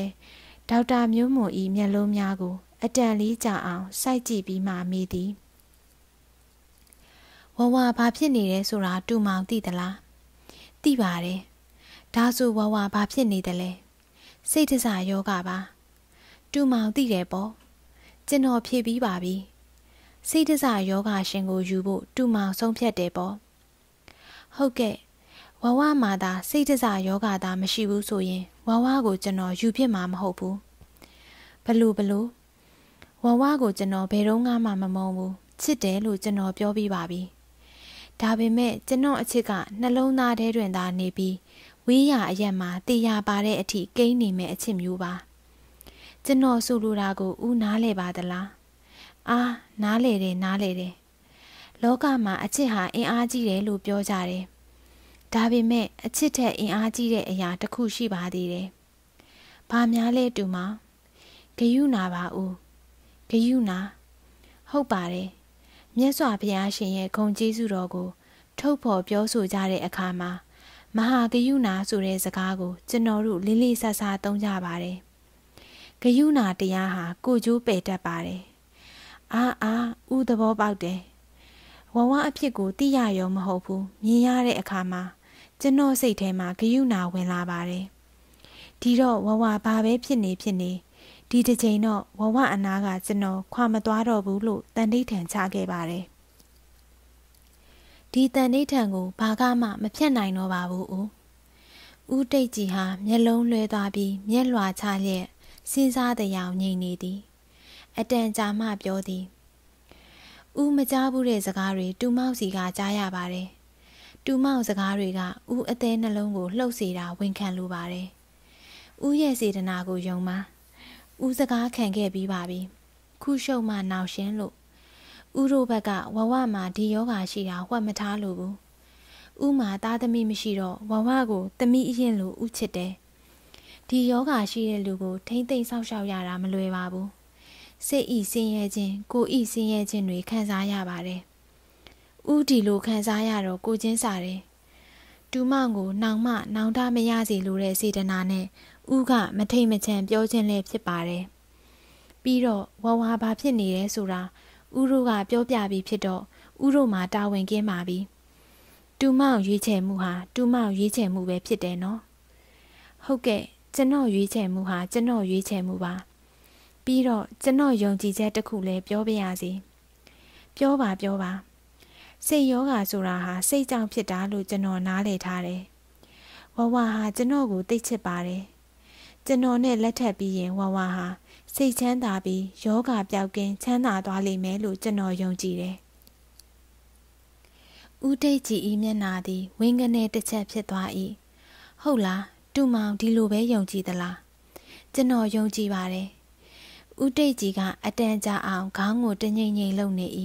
ဒေါက်တာမျိုးမွန်ဤမျက်လုံးများကိုအတန်လေးကြာအောင်စိုက်ကြည့်ပြီးမှမေးသည်ဝဝဘာဖြစ်နေလဲဆိုတာတူမောင်သိသလားသိပါတယ်ဒါဆိုဝဝဘာဖြစ်နေသလဲစိတ်တစားယောဂပါ တူမောင်သိတယ်ပေါ့ကျွန်တော်ဖြေပြီးပါပြီစိတ်တစားယောဂရှင်ကိုယူဖို့တူမောင်ဆုံးဖြတ်တယ်ပေါ့ဟုတ်ကဲ့ဝဝမှာသာ စိတ်တစားယောဂသာမရှိဘူးဆိုရင်ဝဝကို ကျွန်တော်ယူဖြစ်မှာမဟုတ်ဘူးဘလို့ဘလို့ဝဝကိုကျွန်တော်ဘယ်တော့မှမမုန်းဘူးချစ်တယ်လို့ကျွန်တော်ပြောပြီးပါပြီဒါပေမဲ့ကျွန်တော်အချစ်ကနှလုံးသားထဲတွင်သာနေပြီးဝေးရအရက်မှာတေရပါတဲ့အထိကိန်းနေမဲ့အချစ်မျိုးပါကျွန်တော်ဆိုလိုတာကိုဦးနားလဲပါသလားအာနားလဲတယ်နားလဲတယ်လောကမှာအချစ်ဟာအင်အားကြီးတယ်လို့ပြောကြတယ်ဒါပေမဲ့အချစ်ထက်အင်အားကြီးတဲ့အရာတစ်ခုရှိပါသေးတယ်။ဘာများလဲတူမဂယုနာပါဦးဂယုနာဟုတ်ပါတယ်မြတ်စွာဘုရားရှင်ရဲ့ဂုဏ်ကျေးဇူးတော်ကို ထုတ်ဖော်ပြောဆိုကြတဲ့အခါမှာမဟာဂယုဏဆိုတဲ့စကားကို ကျွန်တော်တို့လေးလေးဆဆသုံးကြပါတယ်။ဂယုဏတရားဟာ ကိုကျိုးပယ်တတ်ပါတယ်။အာအာဥသဘောပေါက်တယ်။ဝဝအဖြစ်ကိုသိရရောမဟုတ်ဘူးမြင်ရတဲ့အခါမှာကျွန်တော်စိတ်ထဲမှာဂယုဏဝင်လာပါတယ်ဒီတော့ဝဝဘာပဲဖြစ်နေဖြစ်နေဒီတစ်ချိန်တော့ဝဝအနာက ကျွန်တော်ခွာမသွားတော့ဘူးလို့တန်ဋိဌံချခဲ့ပါတယ်ဒီတန်ဋိဌံကိုဘာကမှမဖြတ်နိုင်တော့ပါဘူးဦးဦးတိတ်ကြီးဟာမျက်လုံးလွှဲသွားပြီးမျက်လွာချလျက်စဉ်းစားတရားငြိမ်နေသည် အတန်ကြာမှပြောသည်ဦးမကြားဘူးတဲ့စကားတွေတူမောက်စီကကြားရပါတယ်။တူမောက်စကားတွေကဦးအသေးနှလုံးကိုလှုပ်စေတာဝန်ခံလိုပါတယ်။ဦးရဲ့စေတနာကိုယုံပါ။ဦးစကားခံခဲ့ပြီးပါပြီ။ခုရှုံမှနောင်ရှင်းလို့ဦးတို့ဘက်ကဝဝမှာဒီယောဂါရှိတာဟွက်မထားလို့ဘူး။ဦးမှာသားသမီးမရှိတော့ဝဝကိုသမီးအရင်လိုဦးချစ်တယ်။ဒီယောဂါရှိတဲ့လူကို ထိမ့်သိမ့်ဆောက်ရှောက်ရတာမလွယ်ပါဘူး။စိတ်ဤဆင်းရဲခြင်းကိုယ်ဤဆင်းရဲခြင်းတွေခံစားရပါတယ်ဥဒီလိုခံစားရတော့ကိုချင်းစားတယ်ဒူမကိုနောင်မနောင်တမရစေလိုတဲ့စေတနာနဲ့ဥကမထိတ်မချန်ပြောခြင်းလည်းဖြစ်ပါတယ်ပြီးတော့ဝဝဘာဖြစ်နေလဲဆိုတာဥတို့ကပြောပြပြီးဖြစ်တော့ဥတို့မှာတာဝန်ကင်းပါပြီတူမောက်ရွေးချယ်မှုဟာတူမောက်ရွေးချယ်မှုပဲဖြစ်တယ်နော်ဟုတ်ကဲ့ကျွန်တော်ရွေးချယ်မှုဟာကျွန်တော်ရွေးချယ်မှုပါပြီးတော့ကျွန်တော်ယုံကြည်ချက်တစ်ခုလည်းပြောပြရစီပြောပါပြောပါစိတ်ယောဂါဆိုတာဟာစိတ်ကြောင့်ဖြစ်တာလို့ကျွန်တော်နားလည်ထားတယ်ဝဝဟာကျွန်တော်ကိုသိချစ်ပါတယ်ကျွန်တော်နဲ့လက်ထပ်ပြီးရင် ဝဝဟာစိတ်ချမ်းသာပြီးယောဂါပျောက်ကင်းချမ်းသာသွားလိမ့်မယ်လို့ကျွန်တော်ယုံကြည်တယ်ဦးတိတ်ကြည်ဤမျက်နာသည်ဝင်းကနေတစ်ချက်ဖြစ်သွား၏ဟုတ်လားတူမောင်ဒီလိုပဲယုံကြည်သလားကျွန်တော်ယုံကြည်ပါတယ်ဦးတိတ်ကြီးကအတန်ကြာအောင်ခေါင်းကိုတငိမ့်ငိမ့်လုပ်နေ၏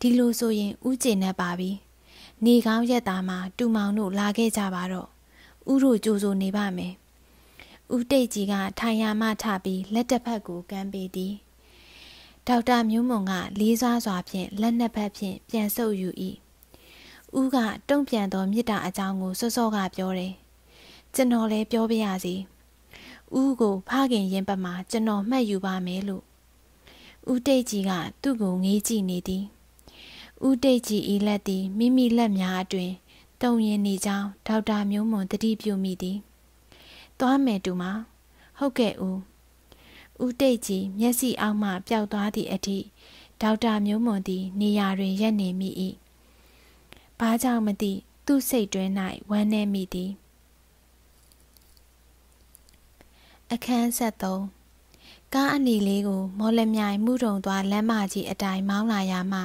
ဒီလိုဆိုရင်ဦးကျင်နဲ့ပါပြီနေကောင်းရက်သားမှာ တူမောင်တို့လာခဲ့ကြပါတော့ဦးတို့ကြိုးစိုးနေပါမယ်ဦးတိတ်ကြီးကထိုင်ရမထပြီးလက်တစ်ဖက်ကိုကမ်းပေးသည်ဒေါက်တာမျိုးမွန်ကလေးစားစွာဖြင့်လက်နှစ်ဖက်ဖြင့်ပြန်ဆုပ်ယူ၏ဦးကတုံ့ပြန်သောမြစ်တာအကြောင်းကိုစောစောကပြောတယ်ကျွန်တော်လည်းပြောပြရစီ။ဦးကိုဖခင်ရင်ပတ်မှာကျွန်တော်မှတ်ယူပါမယ်လို့ဦးတိတ်ကြီးကသူ့ကိုငေးကြည့်နေသည်ဦးတိတ်ကြီးဤလက်သည်မိမိလက်များအတွင်တုံရင်နေကြောင်းဒေါက်တာမျိုးမွန်တတိပြုမိသည် သွားမယ်တူမဟုတ်ကဲ့ဦးဦးတိတ်ကြီးမျက်စိအောက်မှပျောက်သွားသည့်အထိဒေါက်တာမျိုးမွန်သည် နေရာတွင်ရပ်နေမိ၏ဘာကြောင့်မသိသူ့စိတ်တွင်၌ဝမ်းနည်းမိသည်အခန်းဆက်သုံးကားအနေလေးကိုမော်လမြိုင်မှုထုံသွားလမ်းမကြီးအတိုင်းမောင်းလာရမှ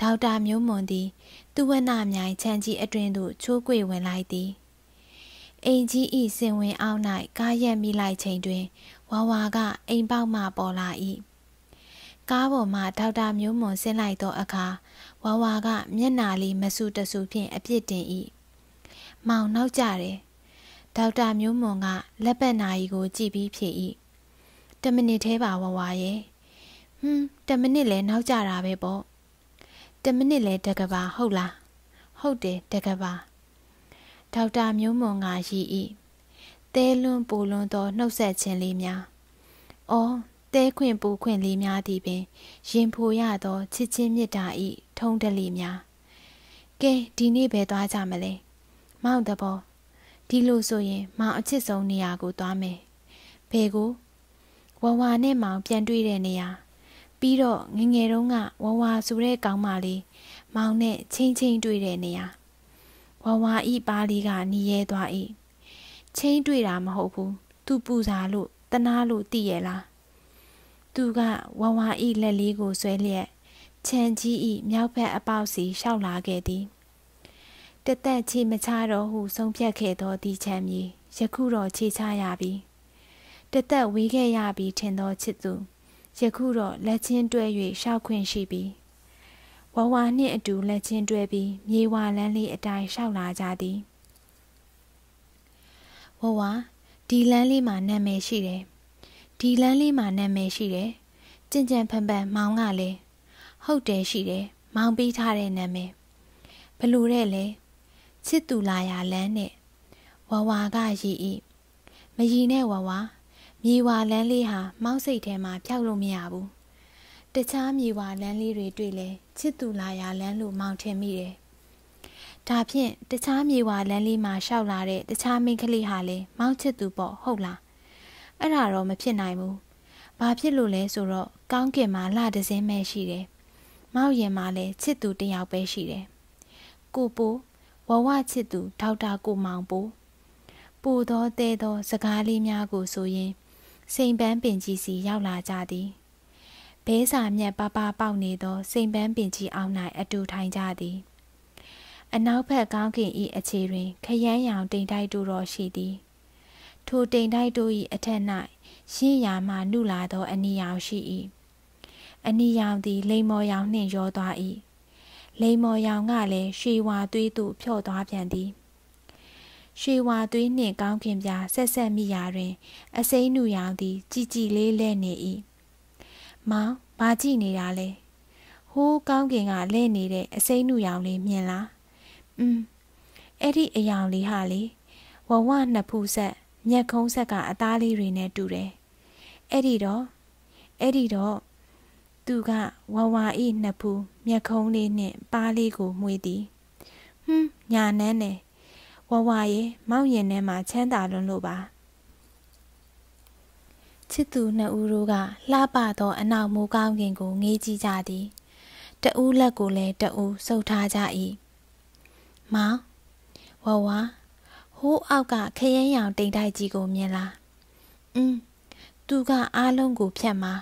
ဒေါက်တာမျိုးမွန်သည် သူဝနာမြိုင်ခြံကြီးအတွင်သို့ချိုးကွေဝင်လိုက်သည်အိမ်ကြီးဤစင်ဝင်အောက်၌ကားရက်မိလိုက်ချိန်တွင်ဝါဝါကအိမ်ပေါက်မှပေါ်လာ၏ကားပေါ်မှဒေါက်တာမျိုးမွန်ဆင်းလိုက်သောအခါဝါဝါကမျက်နာလေးမဆူတဆူဖြင့်အပြစ်တင်၏မောင်နောက်ကြတယ်ဒေါက်တာမျိုးမွန်ကလက်ပတ်နာရီကိုကြည့်ပြီးဖြစ်၏တမိနစ်သေးပါဝဝရဲ့ဟွန်းတမိနစ်လဲနောက်ကြတာပဲပေါ့တမိနစ်လဲတကဘာဟုတ်လားဟုတ်တယ်တကဘာဒေါက်တာမျိုးမွန်ကရည်၏တဲလွန်းပူလွန်းသောနှုတ်ဆက်ခြင်းလေးများအော်တဲခွင့်ပူခွင့်လေးများသည်ပင် ရင်ဖိုရသောချစ်ချင်းမြတ်တာ၏ထုံးတလေးများကဲဒီနေ့ပဲသွားကြမလဲမောင်တဘောဒီလိုဆိုရင်မောင်အချစ်ဆုံးနေရာကိုသွားမယ်ဘယ်ကိုဝဝနဲ့မောင်ပြန်တွေ့တဲ့နေရာပြီးတော့ငငယ်တုန်းကဝဝဆိုတဲ့ကောင်မလေးမောင်နဲ့ချင်းချင်းတွေ့တဲ့နေရာ ဝဝဤပါလီကနီးရဲသွား၏ချင်းတွေ့တာမဟုတ်ဘူးသူပူစာလို့တနာလို့သိရလားသူကဝဝဤလက်လေးကိုဆွဲလျက်ခြံကြီးဤမြောက်ဘက်အပေါက်စီလျှောက်လာခဲ့သည်တသက်ချေမချတော့ဟုဆုံးဖြတ်ခဲ့သောဒီချမ်းမြေယခုတော့ခြေချရပြီတသက်ဝေးခဲ့ရပြီထင်သောချစ်သူယခုတော့လက်ချင်းတွဲ၍ရှောက်ခွင့်ရှိပြီဝဝနှင့်အတူလက်ချင်းတွဲပြီးမြေဝါလန်းလေးအတိုင်းရှောက်လာကြသည်ဝဝဒီလန်းလေးမှာနာမည်ရှိတယ်ဒီလန်းလေးမှာနာမည်ရှိတယ်ကြင်ကြံဖန်ဖန်မောင်ကလည်းဟုတ်တယ်ရှိတယ်မောင်ပေးထားတဲ့နာမည်ဘလို့တဲ့လဲချစ်သူလာရာလမ်းနဲ့ဝဝကရည်ဤမရည်နဲ့ဝဝမြေဝါလမ်းလေးဟာမောက်စိတ်ထဲမှာပြောက်လို့မရဘူးတခြားမြေဝါလမ်းလေးတွေတွေ့လဲချစ်သူလာရာလမ်းလို့မောင်ထင်မိတယ်ဒါဖြင့်တခြားမြေဝါလမ်းလေးမှာရှောက်လာတဲ့တခြားမိန်းကလေးဟာလဲမောင်ချစ်သူပေါ့ဟုတ်လားအဲ့ဒါတော့မဖြစ်နိုင်ဘူးဘာဖြစ်လို့လဲဆိုတော့ကောင်းကင်မှာလှတစင်းမဲ့ရှိတယ်မောက်ရင်မှာလဲချစ်သူတယောက်ပဲရှိတယ်ကိုပိုးဝဝချစ်သူဒေါက်တာကိုမောင်ပိုးပို့သောတဲ့သော စကားလေးများကိုဆိုရင် စိန်ပန်းပင်ကြီးစီရောက်လာကြသည်ဘဲစာမြက်ပပပေါက်နေသောစိန်ပန်းပင်ကြီးအောင်၌အတူထိုင်ကြသည် အနောက်ဘက်ကောင်းကင်၏အခြေတွင် ခရမ်းရောင်တိမ်တိုက်တို့တော်ရှိသည် ထိုတိမ်တိုက်တို့၏အထက်၌ရှင်းရာမှနှုလာသော အနီရောင်ရှိ၏အနီရောင်သည်လိမ္မော်ရောင်နှင့်ရောသွား၏လိမ်မော်ရောင်ကလည်းရွှေဝါသွေးသို့ဖြော့သွားပြန်သည်ရွှေဝါသွေးနှင့်ကောင်းခင်ပြာဆက်ဆက်မိရာတွင်အစိမ့်နူရောင်သည် ကြည်ကြည်လေးလဲနေ၏မောင်ဘာကြည့်နေတာလဲဟိုးကောင်းခင်ကလဲနေတဲ့အစိမ့်နူရောင်လေးမြင်လားอืมအဲ့ဒီအယောင်လေးဟာလေဝဝနှစ်ဖူးဆက်မျက်ခုံးဆက်ကအသားလေးတွေနဲ့တူတယ်အဲ့ဒီတော့အဲ့ဒီတော့သူကဝဝဤနှစ်ဖူးမျက်ခုံးလေးနှင့်ပါးလေးကိုမှွေသည်ဟွန်းညာနန်းတယ်ဝဝရဲ့မောက်ရင်ထဲမှာချမ်းသာလွန်းလို့ပါချစ်သူနှစ်ဦးတို့ကလှပသောအနောက်မိုးကောင်းကင်ကို ငေးကြည့်ကြသည်တဦးလက်ကိုလည်းတဦးဆုပ်ထားကြ၏မောင်ဝဝဟိုးအောက်ကခရမ်းရောင်တိမ်တိုက်ကြီးကိုမြင်လားอืมသူကအားလုံးကိုဖြတ်မှာ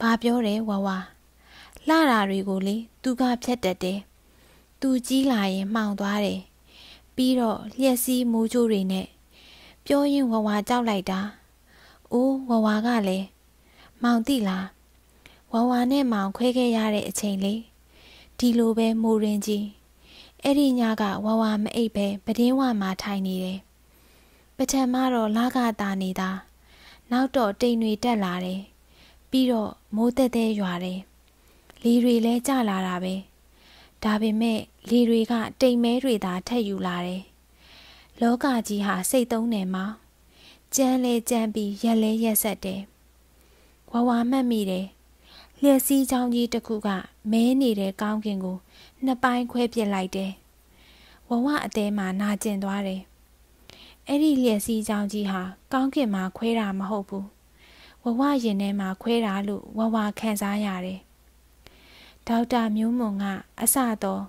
ဘာပြောတယ်ဝဝလှတာတွေကိုလေသူကဖြတ်တတ်တယ်။သူကြီးလာရင်မှောင်သွားတယ်။ပြီးတော့လျက်စီးမိုးကြိုးတွေနဲ့ပြောရင်ဝဝကြောက်လိုက်တာ။အိုးဝဝကလည်းမောင်တိလားဝဝနဲ့မောင်ခွဲခဲ့ရတဲ့အချိန်လေဒီလိုပဲမိုးရင်ကြီးအဲ့ဒီညကဝဝမအိပ်ပဲပဒင်းဝမှာထိုင်နေတယ်ပထမတော့လာကတာနေတာနောက်တော့တိမ်တွေတက်လာတယ်ပြီးတော့မိုးတက်တဲ့ရွာတယ်လေတွေလည်းကျလာတာပဲဒါပေမဲ့လေတွေက တိမ်မဲတွေသာထက်ယူလာတယ်လောကကြီးဟာစိတ်သုံးတယ်မှာကြမ်းလဲကြမ်းပြီးရက်လဲရက်ဆက်တယ်ဝဝမှတ်မိတယ်လျက်စီးချောင်းကြီးတစ်ခုကမဲနေတဲ့ကောင်းကင်ကိုနှစ်ပိုင်းခွဲပစ်လိုက်တယ်ဝဝအသေးမှာနာကျင်သွားတယ်အဲ့ဒီလျက်စီးချောင်းကြီးဟာ ကောင်းကင်မှာခွဲတာမဟုတ်ဘူးဝဝရင်ထဲမှာခွဲတာလို့ဝဝခံစားရတယ်ဒေါက်တာမျိုးမွန်ကအစသော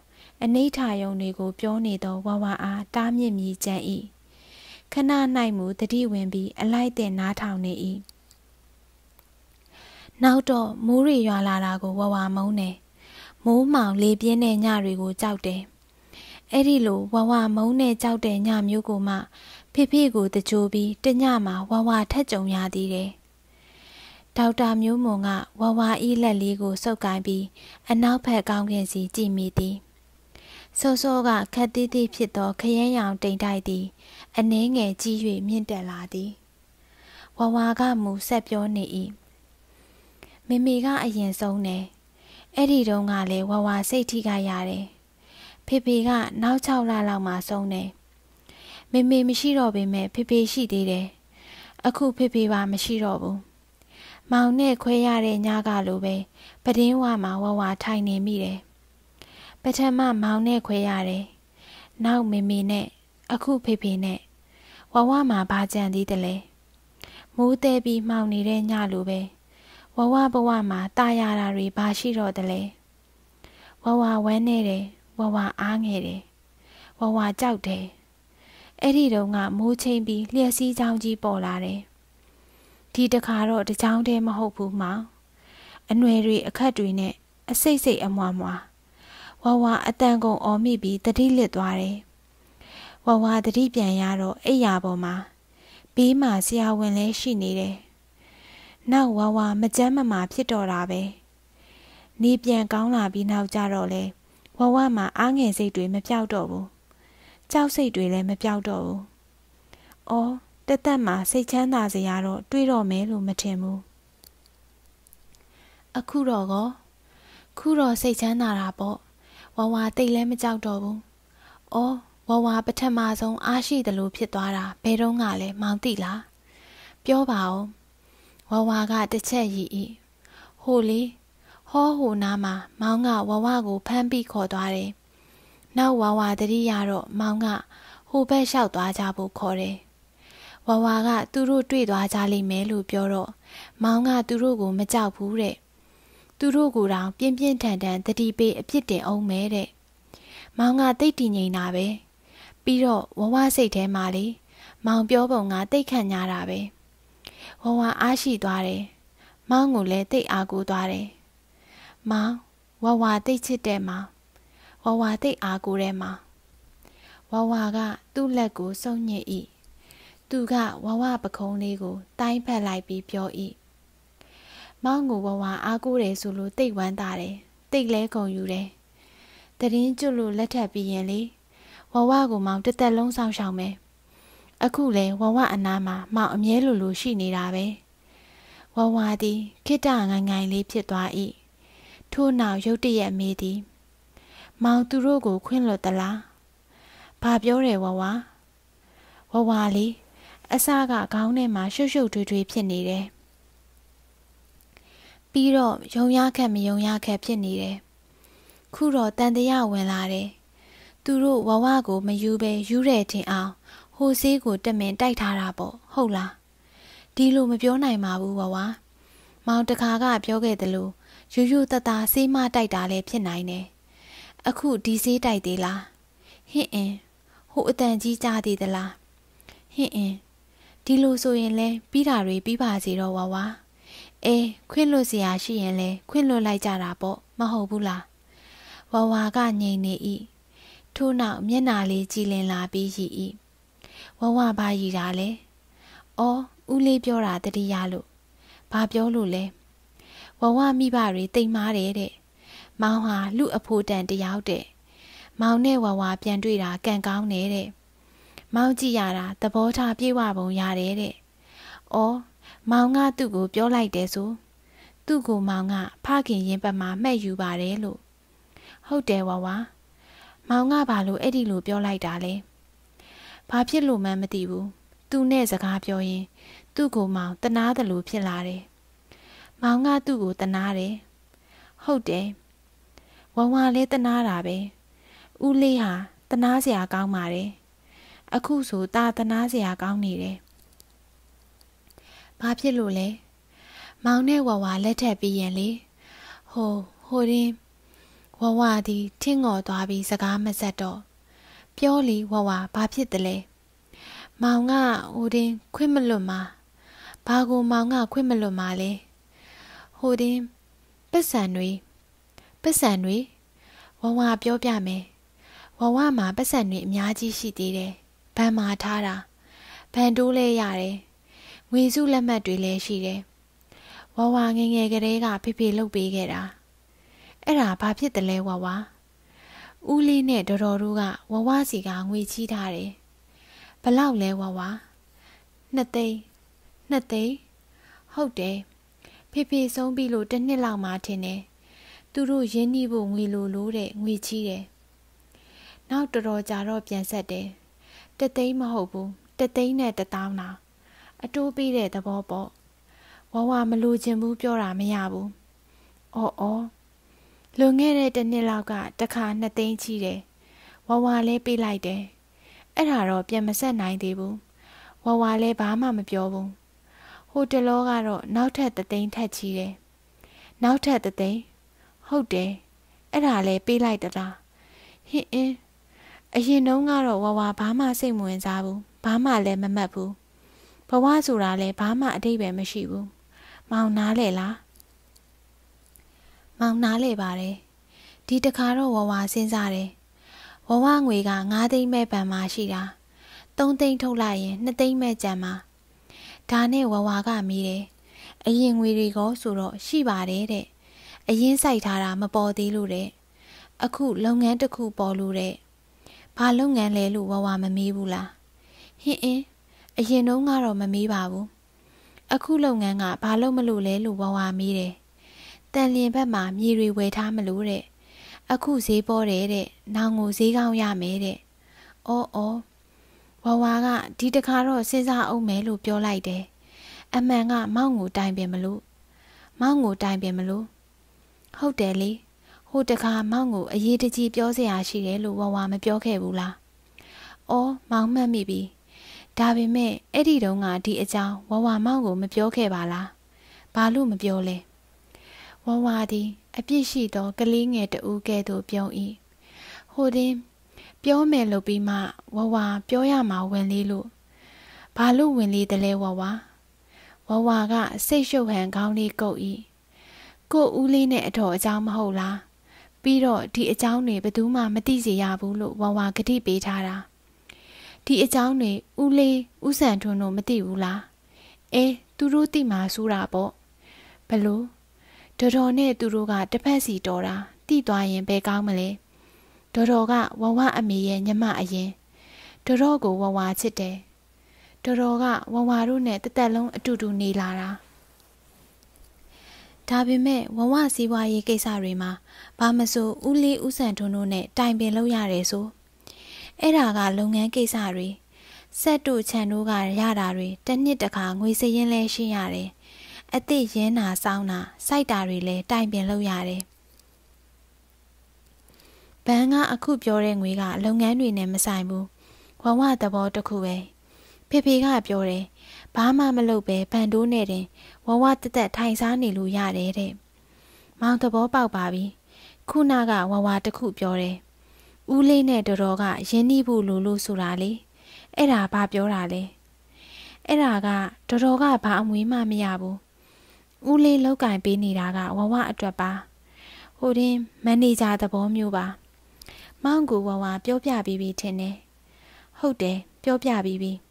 အနိဋ္ဌာယုံတွေကို ပြောနေသောဝဝအားတားမြင့်မြည်ကြံ၏ခဏ၌မူတတိဝင်ပြီးအလိုက်တဲ့နားထောင်နေ၏နောက်တော့မိုးရီရွာလာတာကိုဝဝမုန်းတယ်မိုးမောင်လေပြင်းတဲ့ညတွေကို ကြောက်တယ်အဲ့ဒီလိုဝဝမုန်းနဲ့ကြောက်တဲ့ညမျိုးကိုမှဖေဖေကိုတကြိုပြီးတညမှာဝဝထက်ကြုံရသေးတယ်။ဒေါက်တာမျိုးမွန်ကဝဝအီးလက်လေးကိုစုပ်ကိုင်းပြီးအနောက်ဘက်ကောင်းကင်စီကြည့်မိသည်ဆိုဆိုကခက်သေးသေးဖြစ်သော ခရမ်းရောင်တိမ်တိုက်သည် အနှဲငယ်ကြီး၍မြင့်တက်လာသည်ဝဝကမူဆက်ပြောနေ၏မေမေကအရင်ဆုံးတယ်အဲ့ဒီတုန်းကလည်းဝဝစိတ်ထိခိုက်ရတယ်ဖေဖေက နောက်6လလောက်မှဆုံးတယ်မေမေမရှိတော့ပေမဲ့ဖေဖေရှိသေးတယ်အခုဖေဖေပါမရှိတော့ဘူးမောင်နဲ့ခွဲရတဲ့ညကလိုပဲပဒင်းဝမှာဝဝထိုင်နေမိတယ်ပထမမောင်နဲ့ခွဲရတယ်နောက်မေမေနဲ့အခုဖေဖေနဲ့ဝဝမှာဘာကြံသေးတယ်လဲမိုးတဲပြီးမှောင်နေတဲ့ညလိုပဲဝဝဘဝမှာตายရတာတွေဘာရှိတော့တယ်လဲဝဝဝမ်းနေတယ်ဝဝအားငယ်တယ်ဝဝကြောက်တယ်အဲ့ဒီတော့ကမိုးချိန်ပြီးလျှက်စီးချောင်းကြီးပေါ်လာတယ်ဒီတခါတော့တကြောင်တည်းမဟုတ်ဘူးမောင်အနှွယ်တွေအခက်တွေနဲ့အစိတ်စိတ်အမွာမွာဝဝအတန်ကုန်အော်မိပြီးတတိလစ်သွားတယ်ဝဝတတိပြန်ရတော့အိယာပေါ်မှာဘေးမှာဆရာဝန်လဲရှိနေတယ်နောက်ဝဝမကြမ်းမမာဖြစ်တော့တာပဲနေပြန်ကောင်းလာပြီးနောက်ကြတော့လေဝဝမှာအားငယ်စိတ်တွေမပြောက်တော့ဘူးကြောက်စိတ်တွေလည်းမပြောက်တော့ဘူးအော်တသက်မှာစိတ်ချမ်းသာစရာတော့တွေ့တော့မယ်လို့မထင်ဘူးအခုတော့ကောခုတော့စိတ်ချမ်းသာတာပေါ့ဝါဝါတိတ်လဲမကြောက်တော့ဘူးအော်ဝါဝါပထမဆုံးအားရှိတယ်လို့ဖြစ်သွားတာဘယ်တော့ကလဲမောင်တိလားပြောပါဦးဝါဝါကတစ်ချက်ရည်ဤဟိုလေဟောဟိုနားမှာမောင်ကဝါဝါကိုဖမ်းပြီးခေါ်သွားတယ်နောက်ဝါဝါတတိယတော့မောင်ကဟိုဘက်လျှောက်သွားကြဖို့ခေါ်တယ်ဝါဝါကသူတို့တွေ့သွားကြလိမ့်မယ်လို့ပြောတော့မောင်ကသူတို့ကိုမကြောက်ဘူးတဲ့သူတို့ကိုယ်တောင်ပြင်းပြင်းထန်ထန်တတိပေးအပြစ်တင်အောင်မဲတဲ့မောင်ကတိတ်တည်ငြိမ်တာပဲပြီးတော့ဝဝစိတ်ထဲမှာလေမောင်ပြောပုံကတိတ်ခန့်ညာတာပဲဝဝအားရှိသွားတယ်မောင်ကိုလည်းတိတ်အားကိုးသွားတယ်မောင်ဝဝတိတ်ချစ်တဲ့မောင်ဝဝတိတ်အားကိုးတဲ့မောင်ဝဝကသူ့လက်ကိုစုံညစ်၏သူကဝဝပခုံးလေးကိုတိုင်းဖက်လိုက်ပြီးပြော၏မောင်ကိုဝဝအားကိုးတယ်ဆိုလို့တိတ်ဝမ်းသာတယ်တိတ်လဲကုန်ယူတယ်တရင်ကျွလို့လက်ထပ်ပြီးရင်လေဝဝကိုမောင်တသက်လုံးဆောင်ရှောင်မယ်အခုလဲဝဝအနာမှာမောင်အမြဲလိုလိုရှိနေတာပဲဝဝသည်ခိတငိုင်ငိုင်လေးဖြစ်သွား၏ထို့နောက်ရုတ်တရက်မေးသည်မောင်သူတို့ကိုခွင့်လွတ်သလားဘာပြောတယ်ဝဝဝဝလေးအစကခေါင်းထဲမှာရှုပ်ရှုပ်ထွေးထွေးဖြစ်နေတယ်။ပြီးတော့ယုံရခက်မယုံရခက်ဖြစ်နေတယ်။ခုတော့တန်တရားဝင်လာတယ်။သူတို့ဝဝကိုမယူပဲယူတဲ့ထင်အောင်ဟိုဆေးကိုတမင်တိုက်ထားတာပေါ့ဟုတ်လား။ဒီလိုမပြောနိုင်ပါဘူးဝဝ။မောင်တခါကပြောခဲ့သလိုယူယူတတဆေးမတိုက်တာလည်းဖြစ်နိုင်တယ်။အခုဒီဆေးတိုက်သေးလား။ဟင့်အင်းဟိုအတန်ကြီးကြားသေးသလား။ဟင့်အင်းဒီလိုဆိုရင်လဲပြီးတာတွေပြီးပါစေတော့ဝါဝါအေးခွင့်လွတ်စရာရှိရင်လဲခွင့်လွတ်လိုက်ကြတာပေါ့မဟုတ်ဘူးလားဝါဝါကငြိမ်နေ၏ထို့နောက်မျက်နာလေးကြည်လင်လာပြီးရည်၏ဝါဝါဘာရည်တာလဲအော်ဦးလေးပြောတာတတိယလို့ဘာပြောလို့လဲဝဝမိဘတွေတိမ်မာတယ်တဲ့မောင်ဟာလူအဖိုးတန်တယောက်တဲ့မောင်နဲ့ဝဝပြန်တွေ့တာကံကောင်းတယ်တဲ့မောင်းကြည့်ရတာသဘောထားပြေဝပုံရတယ်တဲ့။အော်မောင်ကသူ့ကို ပြောလိုက်တယ်ဆို။သူ့ကိုမောင်ကဖခင်ရင်ပတ်မှာမှတ်ယူပါတယ်လို့။ဟုတ်တယ်ဝါဝါ။မောင်ကဘာလို့အဲ့ဒီလိုပြောလိုက်တာလဲ။ဘာဖြစ်လို့မှန်းမသိဘူး။သူ့နဲ့စကားပြောရင် သူ့ကိုမောင်တနာတယ်လို့ဖြစ်လာတယ်။မောင်ကသူ့ကိုတနာတယ်။ဟုတ်တယ်။ဝါဝါလည်းတနာတာပဲ။ဦးလေးဟာတနာစရာကောင်းပါတယ်။အခုဆိုတာသနာစရာကောင်းနေတယ်။ဘာဖြစ်လို့လဲ။မောင်နဲ့ဝဝလက်ထက်ပြီးရင်လေ။ဟိုဟိုရင်းဝဝသည်ထင်းငေါ်သွားပြီးစကားမဆက်တော့ပြောလီဝဝဘာဖြစ်တလဲ။မောင်ကဟိုရင်းခွင့်မလွတ်မှာ။ဘာကိုမောင်ကခွင့်မလွတ်မှာလဲ။ဟိုရင်းပတ်စံတွေပတ်စံတွေဝဝပြောပြမယ်။ဝဝမှာပတ်စံတွေအများကြီးရှိသေးတယ်။ဗန်မာထားတာဗန်တိုးလဲရတယ်ငွေစုလက်မှတ်တွေလည်းရှိတယ်ဝဝငငယ်ကလေးကဖေဖေလှုပ်ပေးခဲ့တာအဲ့ဒါဘာဖြစ်တယ်လဲဝဝဦးလေးနဲ့ဒေါ်တော်တို့ကဝဝစီကငွေချီးထားတယ်ဘလောက်လဲဝဝနှစ်သိန်းနှစ်သိန်းဟုတ်တယ်ဖေဖေဆုံးပြီလို့တစ်နှစ်လောက်မှထင်တယ်သူတို့ရင်းနှီးဖို့ငွေလိုလို့တဲ့ငွေချီးတယ်နောက်တော်တော်ကြာတော့ပြန်ဆက်တယ်တသိန်းမဟုတ်ဘူးတသိန်းနဲ့တသောင်းလားအတိုးပေးတဲ့သဘောပေါ့ဝဝမလိုချင်ဘူးပြောတာမရဘူးအော်အော်လွန်ခဲ့တဲ့တစ်နှစ်လောက်ကတခါနှစ်သိန်းချီတယ်ဝဝလဲပေးလိုက်တယ်အဲ့ဒါတော့ပြန်မဆက်နိုင်သေးဘူးဝဝလဲဘာမှမပြောဘူးဟိုတလောကတော့နောက်ထပ်တသိန်းထပ်ချီတယ်နောက်ထပ်တသိန်းဟုတ်တယ်အဲ့ဒါလဲပေးလိုက်တလားဟင်းအင်းအရင်တုန်းကတော့ဝဝဘာမှစိတ်မဝင်စားဘူးဘာမှလည်းမမှတ်ဘူးဘဝဆိုတာလည်းဘာမှအတိတ်ပဲမရှိဘူးမောင်နားလေလားမောင်နားလေပါတယ်ဒီတခါတော့ဝဝစဉ်းစားတယ်ဝဝငွေက9သိန်းမဲ့ပန်မှာရှိတာ3သိန်းထုတ်လိုက်ရင်2သိန်းမဲ့ကြံမှာဒါနဲ့ဝဝကမိတယ်အရင်ငွေတွေကဆိုတော့ရှိပါတယ်တဲ့အရင်စိုက်ထားတာမပေါ်သေးလို့တဲ့အခုလုပ်ငန်းတစ်ခုပေါ်လို့တဲ့ဘာလုပ်ငန်းလဲလို့ဝဝမမေးဘူးလားဟင်းအင်းအရင်တုန်းကတော့မမေးပါဘူးအခုလုပ်ငန်းကဘာလုပ်မလို့လဲလို့ဝဝမေးတယ်တန်လျင်ဘက်မှာမြေတွေဝယ်ထားမလို့တဲ့အခုဈေးပေါ်တယ်တဲ့နောင်ကိုဈေးကောင်းရမယ်တဲ့အော်အော်ဝဝကဒီတခါတော့စဉ်းစားအောင်မယ်လို့ပြောလိုက်တယ်အမှန်က မောင်ကိုတိုင်ပင်မလို့မောင်ကိုတိုင်ပင်မလို့ဟုတ်တယ်လေဟိုတခါမောင်ကိုအရေးတကြီးပြောစရာရှိတယ်လို့ဝဝမပြောခဲ့ဘူးလား။အော်မောင်မှတ်မိပြီ။ဒါပေမဲ့အဲ့ဒီတုန်းကဒီအကြောင်းဝဝမောင်ကိုမပြောခဲ့ပါလား။ဘာလို့မပြောလဲ။ဝဝသည်အပြစ်ရှိသောကလေးငယ်တဦးကဲ့သို့ပြုံး၏။ဟိုတင်ပြောမယ်လို့ပြီးမှဝဝပြောရမှာဝင်လေးလို့ဘာလို့ဝင်လေးတလဲဝဝဝဝကစိတ်ရှုပ်ဟန်ခေါင်းလေးကုပ်၏ကိုဦးလေးနဲ့အတော်အကြောင်းမဟုတ်လားပြီးတော့ဒီအကြောင်းတွေဘယ်သူမှမသိစေရဘူးလို့ဝါဝါကတိပေးထားတာဒီအကြောင်းတွေဦးလေးဦးဆန်ထွန်းတို့မသိဘူးလားအဲသူတို့သိမှာဆိုတာပေါ့ဘလို့ဒေါ်တော်နဲ့သူတို့ကတစ်ဖက်စီတော်တာတိသွားရင်ဘယ်ကောင်းမလဲဒေါ်တော်ကဝဝအမေရဲ့ညမအရင်ဒေါ်တော်ကိုဝဝချစ်တယ်ဒေါ်တော်ကဝဝတို့နဲ့တသက်လုံးအတူတူနေလာတာဒါပေမဲ့ဝဝစည်းဝါရေးကိစ္စတွေမှာဘာမဆိုဦးလေးဦးဆန်ထွန်းတို့နဲ့တိုင်ပင်လုပ်ရတယ်ဆိုအဲ့ဒါကလုပ်ငန်းကိစ္စတွေဆက်တို့ခြံတို့ကရတာတွေတစ်နှစ်တခါငွေစရင်းလဲရှင်းရတယ်အသစ်ရင်းနာစောင်းတာစိုက်တာတွေလည်းတိုင်ပင်လုပ်ရတယ်ဘန်းကအခုပြောတဲ့ငွေကလုပ်ငန်းတွေနဲ့မဆိုင်ဘူးဝဝသဘောတစ်ခုပဲဖေဖေကပြောတယ်ဘာမှမလုပ်ပဲဘန်တိုးနဲ့တင်ဝဝတက်တက်ထိုင်စားနေလို့ရတယ်တဲ့။မောင်သဘောပေါက်ပါပြီ။ခုနကဝဝတခုပြောတယ်။ဦးလေးနဲ့တော်တော်ကရင်းနှီးဖို့လိုလို့ဆိုတာလေ။အဲ့ဒါဘာပြောတာလဲ။အဲ့ဒါကတော်တော်ကဘာအမွေးမှမရဘူး။ဦးလေးလောက်ကင်ပေးနေတာကဝဝအတွက်ပါ။ဟိုတင်းမန်နေဂျာသဘောမျိုးပါ။မောင်ကိုဝဝပြောပြပြီးပြီထင်တယ်။ဟုတ်တယ်ပြောပြပြီးပြီ။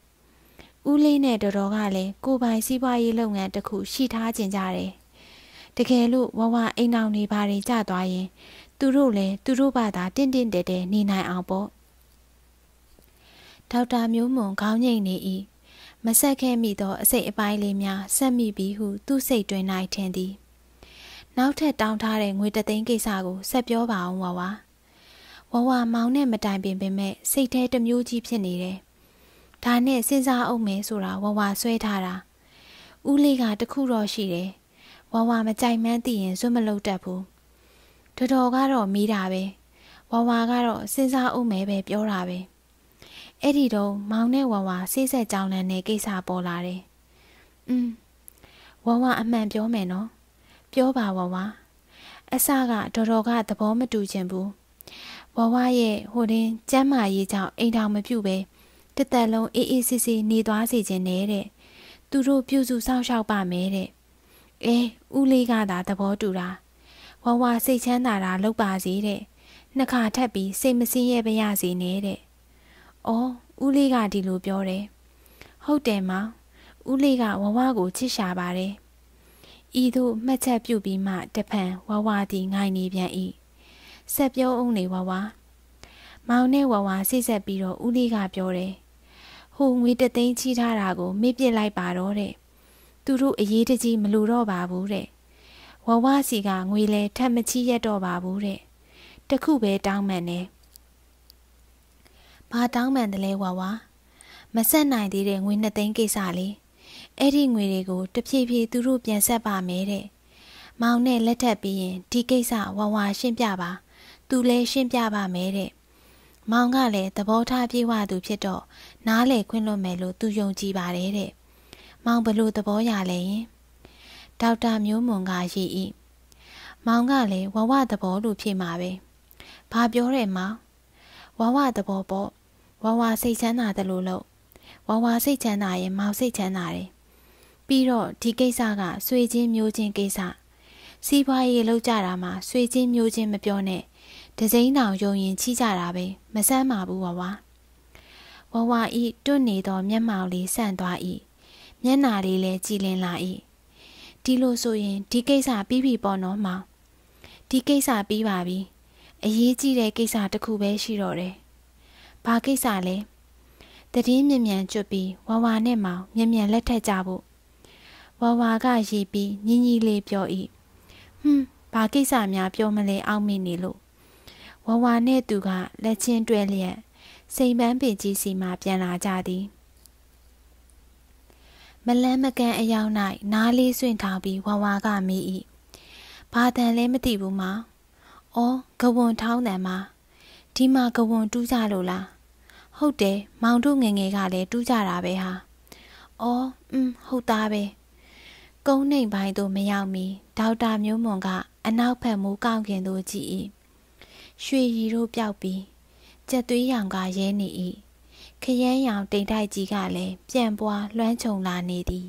ဦးလေးနဲ့တော်တော်ကလည်းကိုပိုင်စီးပွားရေးလုပ်ငန်းတစ်ခုရှိထားကြင်ကြတယ်။တကယ်လို့ဝဝအိမ်အောင်နေပါတယ်ကြသွားရင် သူတို့လည်းသူတို့ဘာသာတင့်တင့်တယ်တယ်နေနိုင်အောင်ပေါ့။ဒေါက်တာမျိုးမွန်ခေါင်းငိတ်နေ၏။မဆက်ခဲ့မိသောအစိတ်အပိုင်းလေးများ ဆက်မိပြီးဟု သူ့စိတ်တွင်၌ထင်သည်။နောက်ထပ်တောင်းထားတဲ့ငွေတသိန်းကိစ္စကိုဆက်ပြောပါအောင်ဝဝ။ဝဝမောင်နဲ့မတိုင်ပင်ပေမဲ့စိတ်ထဲတမျိုးကြီးဖြစ်နေတယ်ဒါနဲ့စဉ်းစားအောင်မယ်ဆိုတာဝဝဆွဲထားတာဦးလေးကတခုတော့ရှိတယ်ဝဝမကြိုက်မှန်းသိရင်စွတ်မလုတ်တတ်ဘူးတော်တော်ကတော့မီးတာပဲဝဝကတော့စဉ်းစားအောင်မယ်ပဲပြောတာပဲအဲ့ဒီတော့မောင်နဲ့ဝဝဆေးဆက်ကြောင်းလန်းတဲ့ကိစ္စပေါ်လာတယ်။อืมဝဝအမှန်ပြောမယ်နော်။ပြောပါဝဝ။အစကတော်တော်ကသဘောမတူချင်ဘူး။ဝဝရဲ့ဟိုတင်းကျမ်းမာရေးကြောင့်အိမ်တော်မပြုတ်ပဲတသက်လုံးအေးအေးဆေးဆေးနေသွားစေခြင်းနဲ့တဲ့သူတို့ပြုစုစောင့်ရှောက်ပါမယ်တဲ့အဲဦးလေးကသာသဘောတူတာဝဝစိတ်ချမ်းသာတာလုပ်ပါစေတဲ့နှစ်ခါထပ်ပြီးစိတ်မစင်းရဲပါရစေနဲ့တဲ့အော်ဦးလေးကဒီလိုပြောတယ်ဟုတ်တယ်မောင်ဦးလေးကဝဝကိုချစ်ရှာပါတယ်ဤသို့မှတ်ချက်ပြုပြီးမှတဖန်ဝဝသည်ငိုင်နေပြန်၏ဆက်ပြောအောင်လေဝဝမောင်နဲ့ဝဝစိတ်ဆက်ပြီးတော့ဦးလေးကပြောတယ်ဟိုငွေတသိန်းချီးထားတာကိုမေ့ပစ်လိုက်ပါတော့တဲ့သူတို့အရေးတကြီးမလိုတော့ပါဘူးတဲ့ဝဝစီကငွေလဲထပ်မချီးရတော့ပါဘူးတဲ့တခုပဲတောင်းမှန်တယ်ဘာတောင်းမှန်တယ်လဲဝဝမဆက်နိုင်သေးတဲ့ငွေနှစ်သိန်းကိစ္စလေးအဲ့ဒီငွေတွေကိုတဖြည်းဖြည်းသူတို့ပြန်ဆက်ပါမယ်တဲ့မောင်နဲ့လက်ထပ်ပြီးရင်ဒီကိစ္စဝဝရှင်းပြပါသူလည်းရှင်းပြပါမယ်တဲ့မောင်ကလည်းသဘောထားပြေဝသူဖြစ်တော့နားလေခွင့်လွတ်မယ်လို့သူယုံကြည်ပါတယ်တဲ့မောင်ဘလို့သဘောရလဲယင်ဒေါက်တာမျိုးမွန်ကရည်ဤမောင်ကလည်းဝဝသဘောလို့ဖြေမှာပဲဘာပြောတယ်မောင်ဝဝသဘောပေါ့ဝဝစိတ်ချမ်းသာတယ်လို့လို့ဝဝစိတ်ချမ်းသာရင် မောင်စိတ်ချမ်းသာတယ်ပြီးတော့ဒီကိစ္စကဆွေချင်းမျိုးချင်းကိစ္စစီးပွားရေးလောက်ကြတာမှာဆွေချင်းမျိုးချင်းမပြောနဲ့ဒစိမ့်တောင်ယုံရင်ချီးကြတာပဲမဆမ်းပါဘူးဝဝဝဝဤတွန့်နေသောမျက်မှောင်လေးဆန့်သွား၏မျက်နာလေးလည်းကြည်လင်လာ၏ဒီလိုဆိုရင်ဒီကိစ္စပြီးပြီပေါ့နော်မောင်ဒီကိစ္စပြီးပါပြီအရေးကြီးတဲ့ကိစ္စတစ်ခုပဲရှိတော့တယ်ဘာကိစ္စလဲတည်င်းမြ мян ကျွတ်ပြီးဝဝနဲ့မောင်မြ мян လက်ထက်ကြဖို့ဝဝကရီးပြီးညင်ကြီးလေးပြော၏ဟွန်းဘာကိစ္စများပြောမလဲအောက်မိနေလို့ဝဝနဲ့သူကလက်ချင်းတွဲလျက်စိန်ပန်းပင်ကြီးစီမှပြန်လာကြသည်မလန်းမကန်းအယောင်၌နားလေးဆွင့်ထောင်ပြီးဝါဝါကမိ၏ဘာတန်လဲမသိဘူးမောင်။အော်ကဝွန်ထောင်းတန်မှာဒီမှာကဝွန်တူးကြလို့လား။ဟုတ်တယ်မောင်တို့ငငယ်ကလည်းတူးကြတာပဲဟာ။အော်อืมဟုတ်သားပဲ။ကုန်းနှိမ်ပိုင်းတို့မရောက်မီဒေါက်တာမျိုးမွန်က အနောက်ဘက်မူးကောင်းခင်တို့ကြည့်၏။ရွှေရီတို့ပျောက်ပြီးကြက်သွေးရောင်ကရဲနေ၏ခရမ်းရောင်တိမ်တိုက်ကြီးကလည်းပြန်ပွားလွှမ်းခြုံလာနေသည်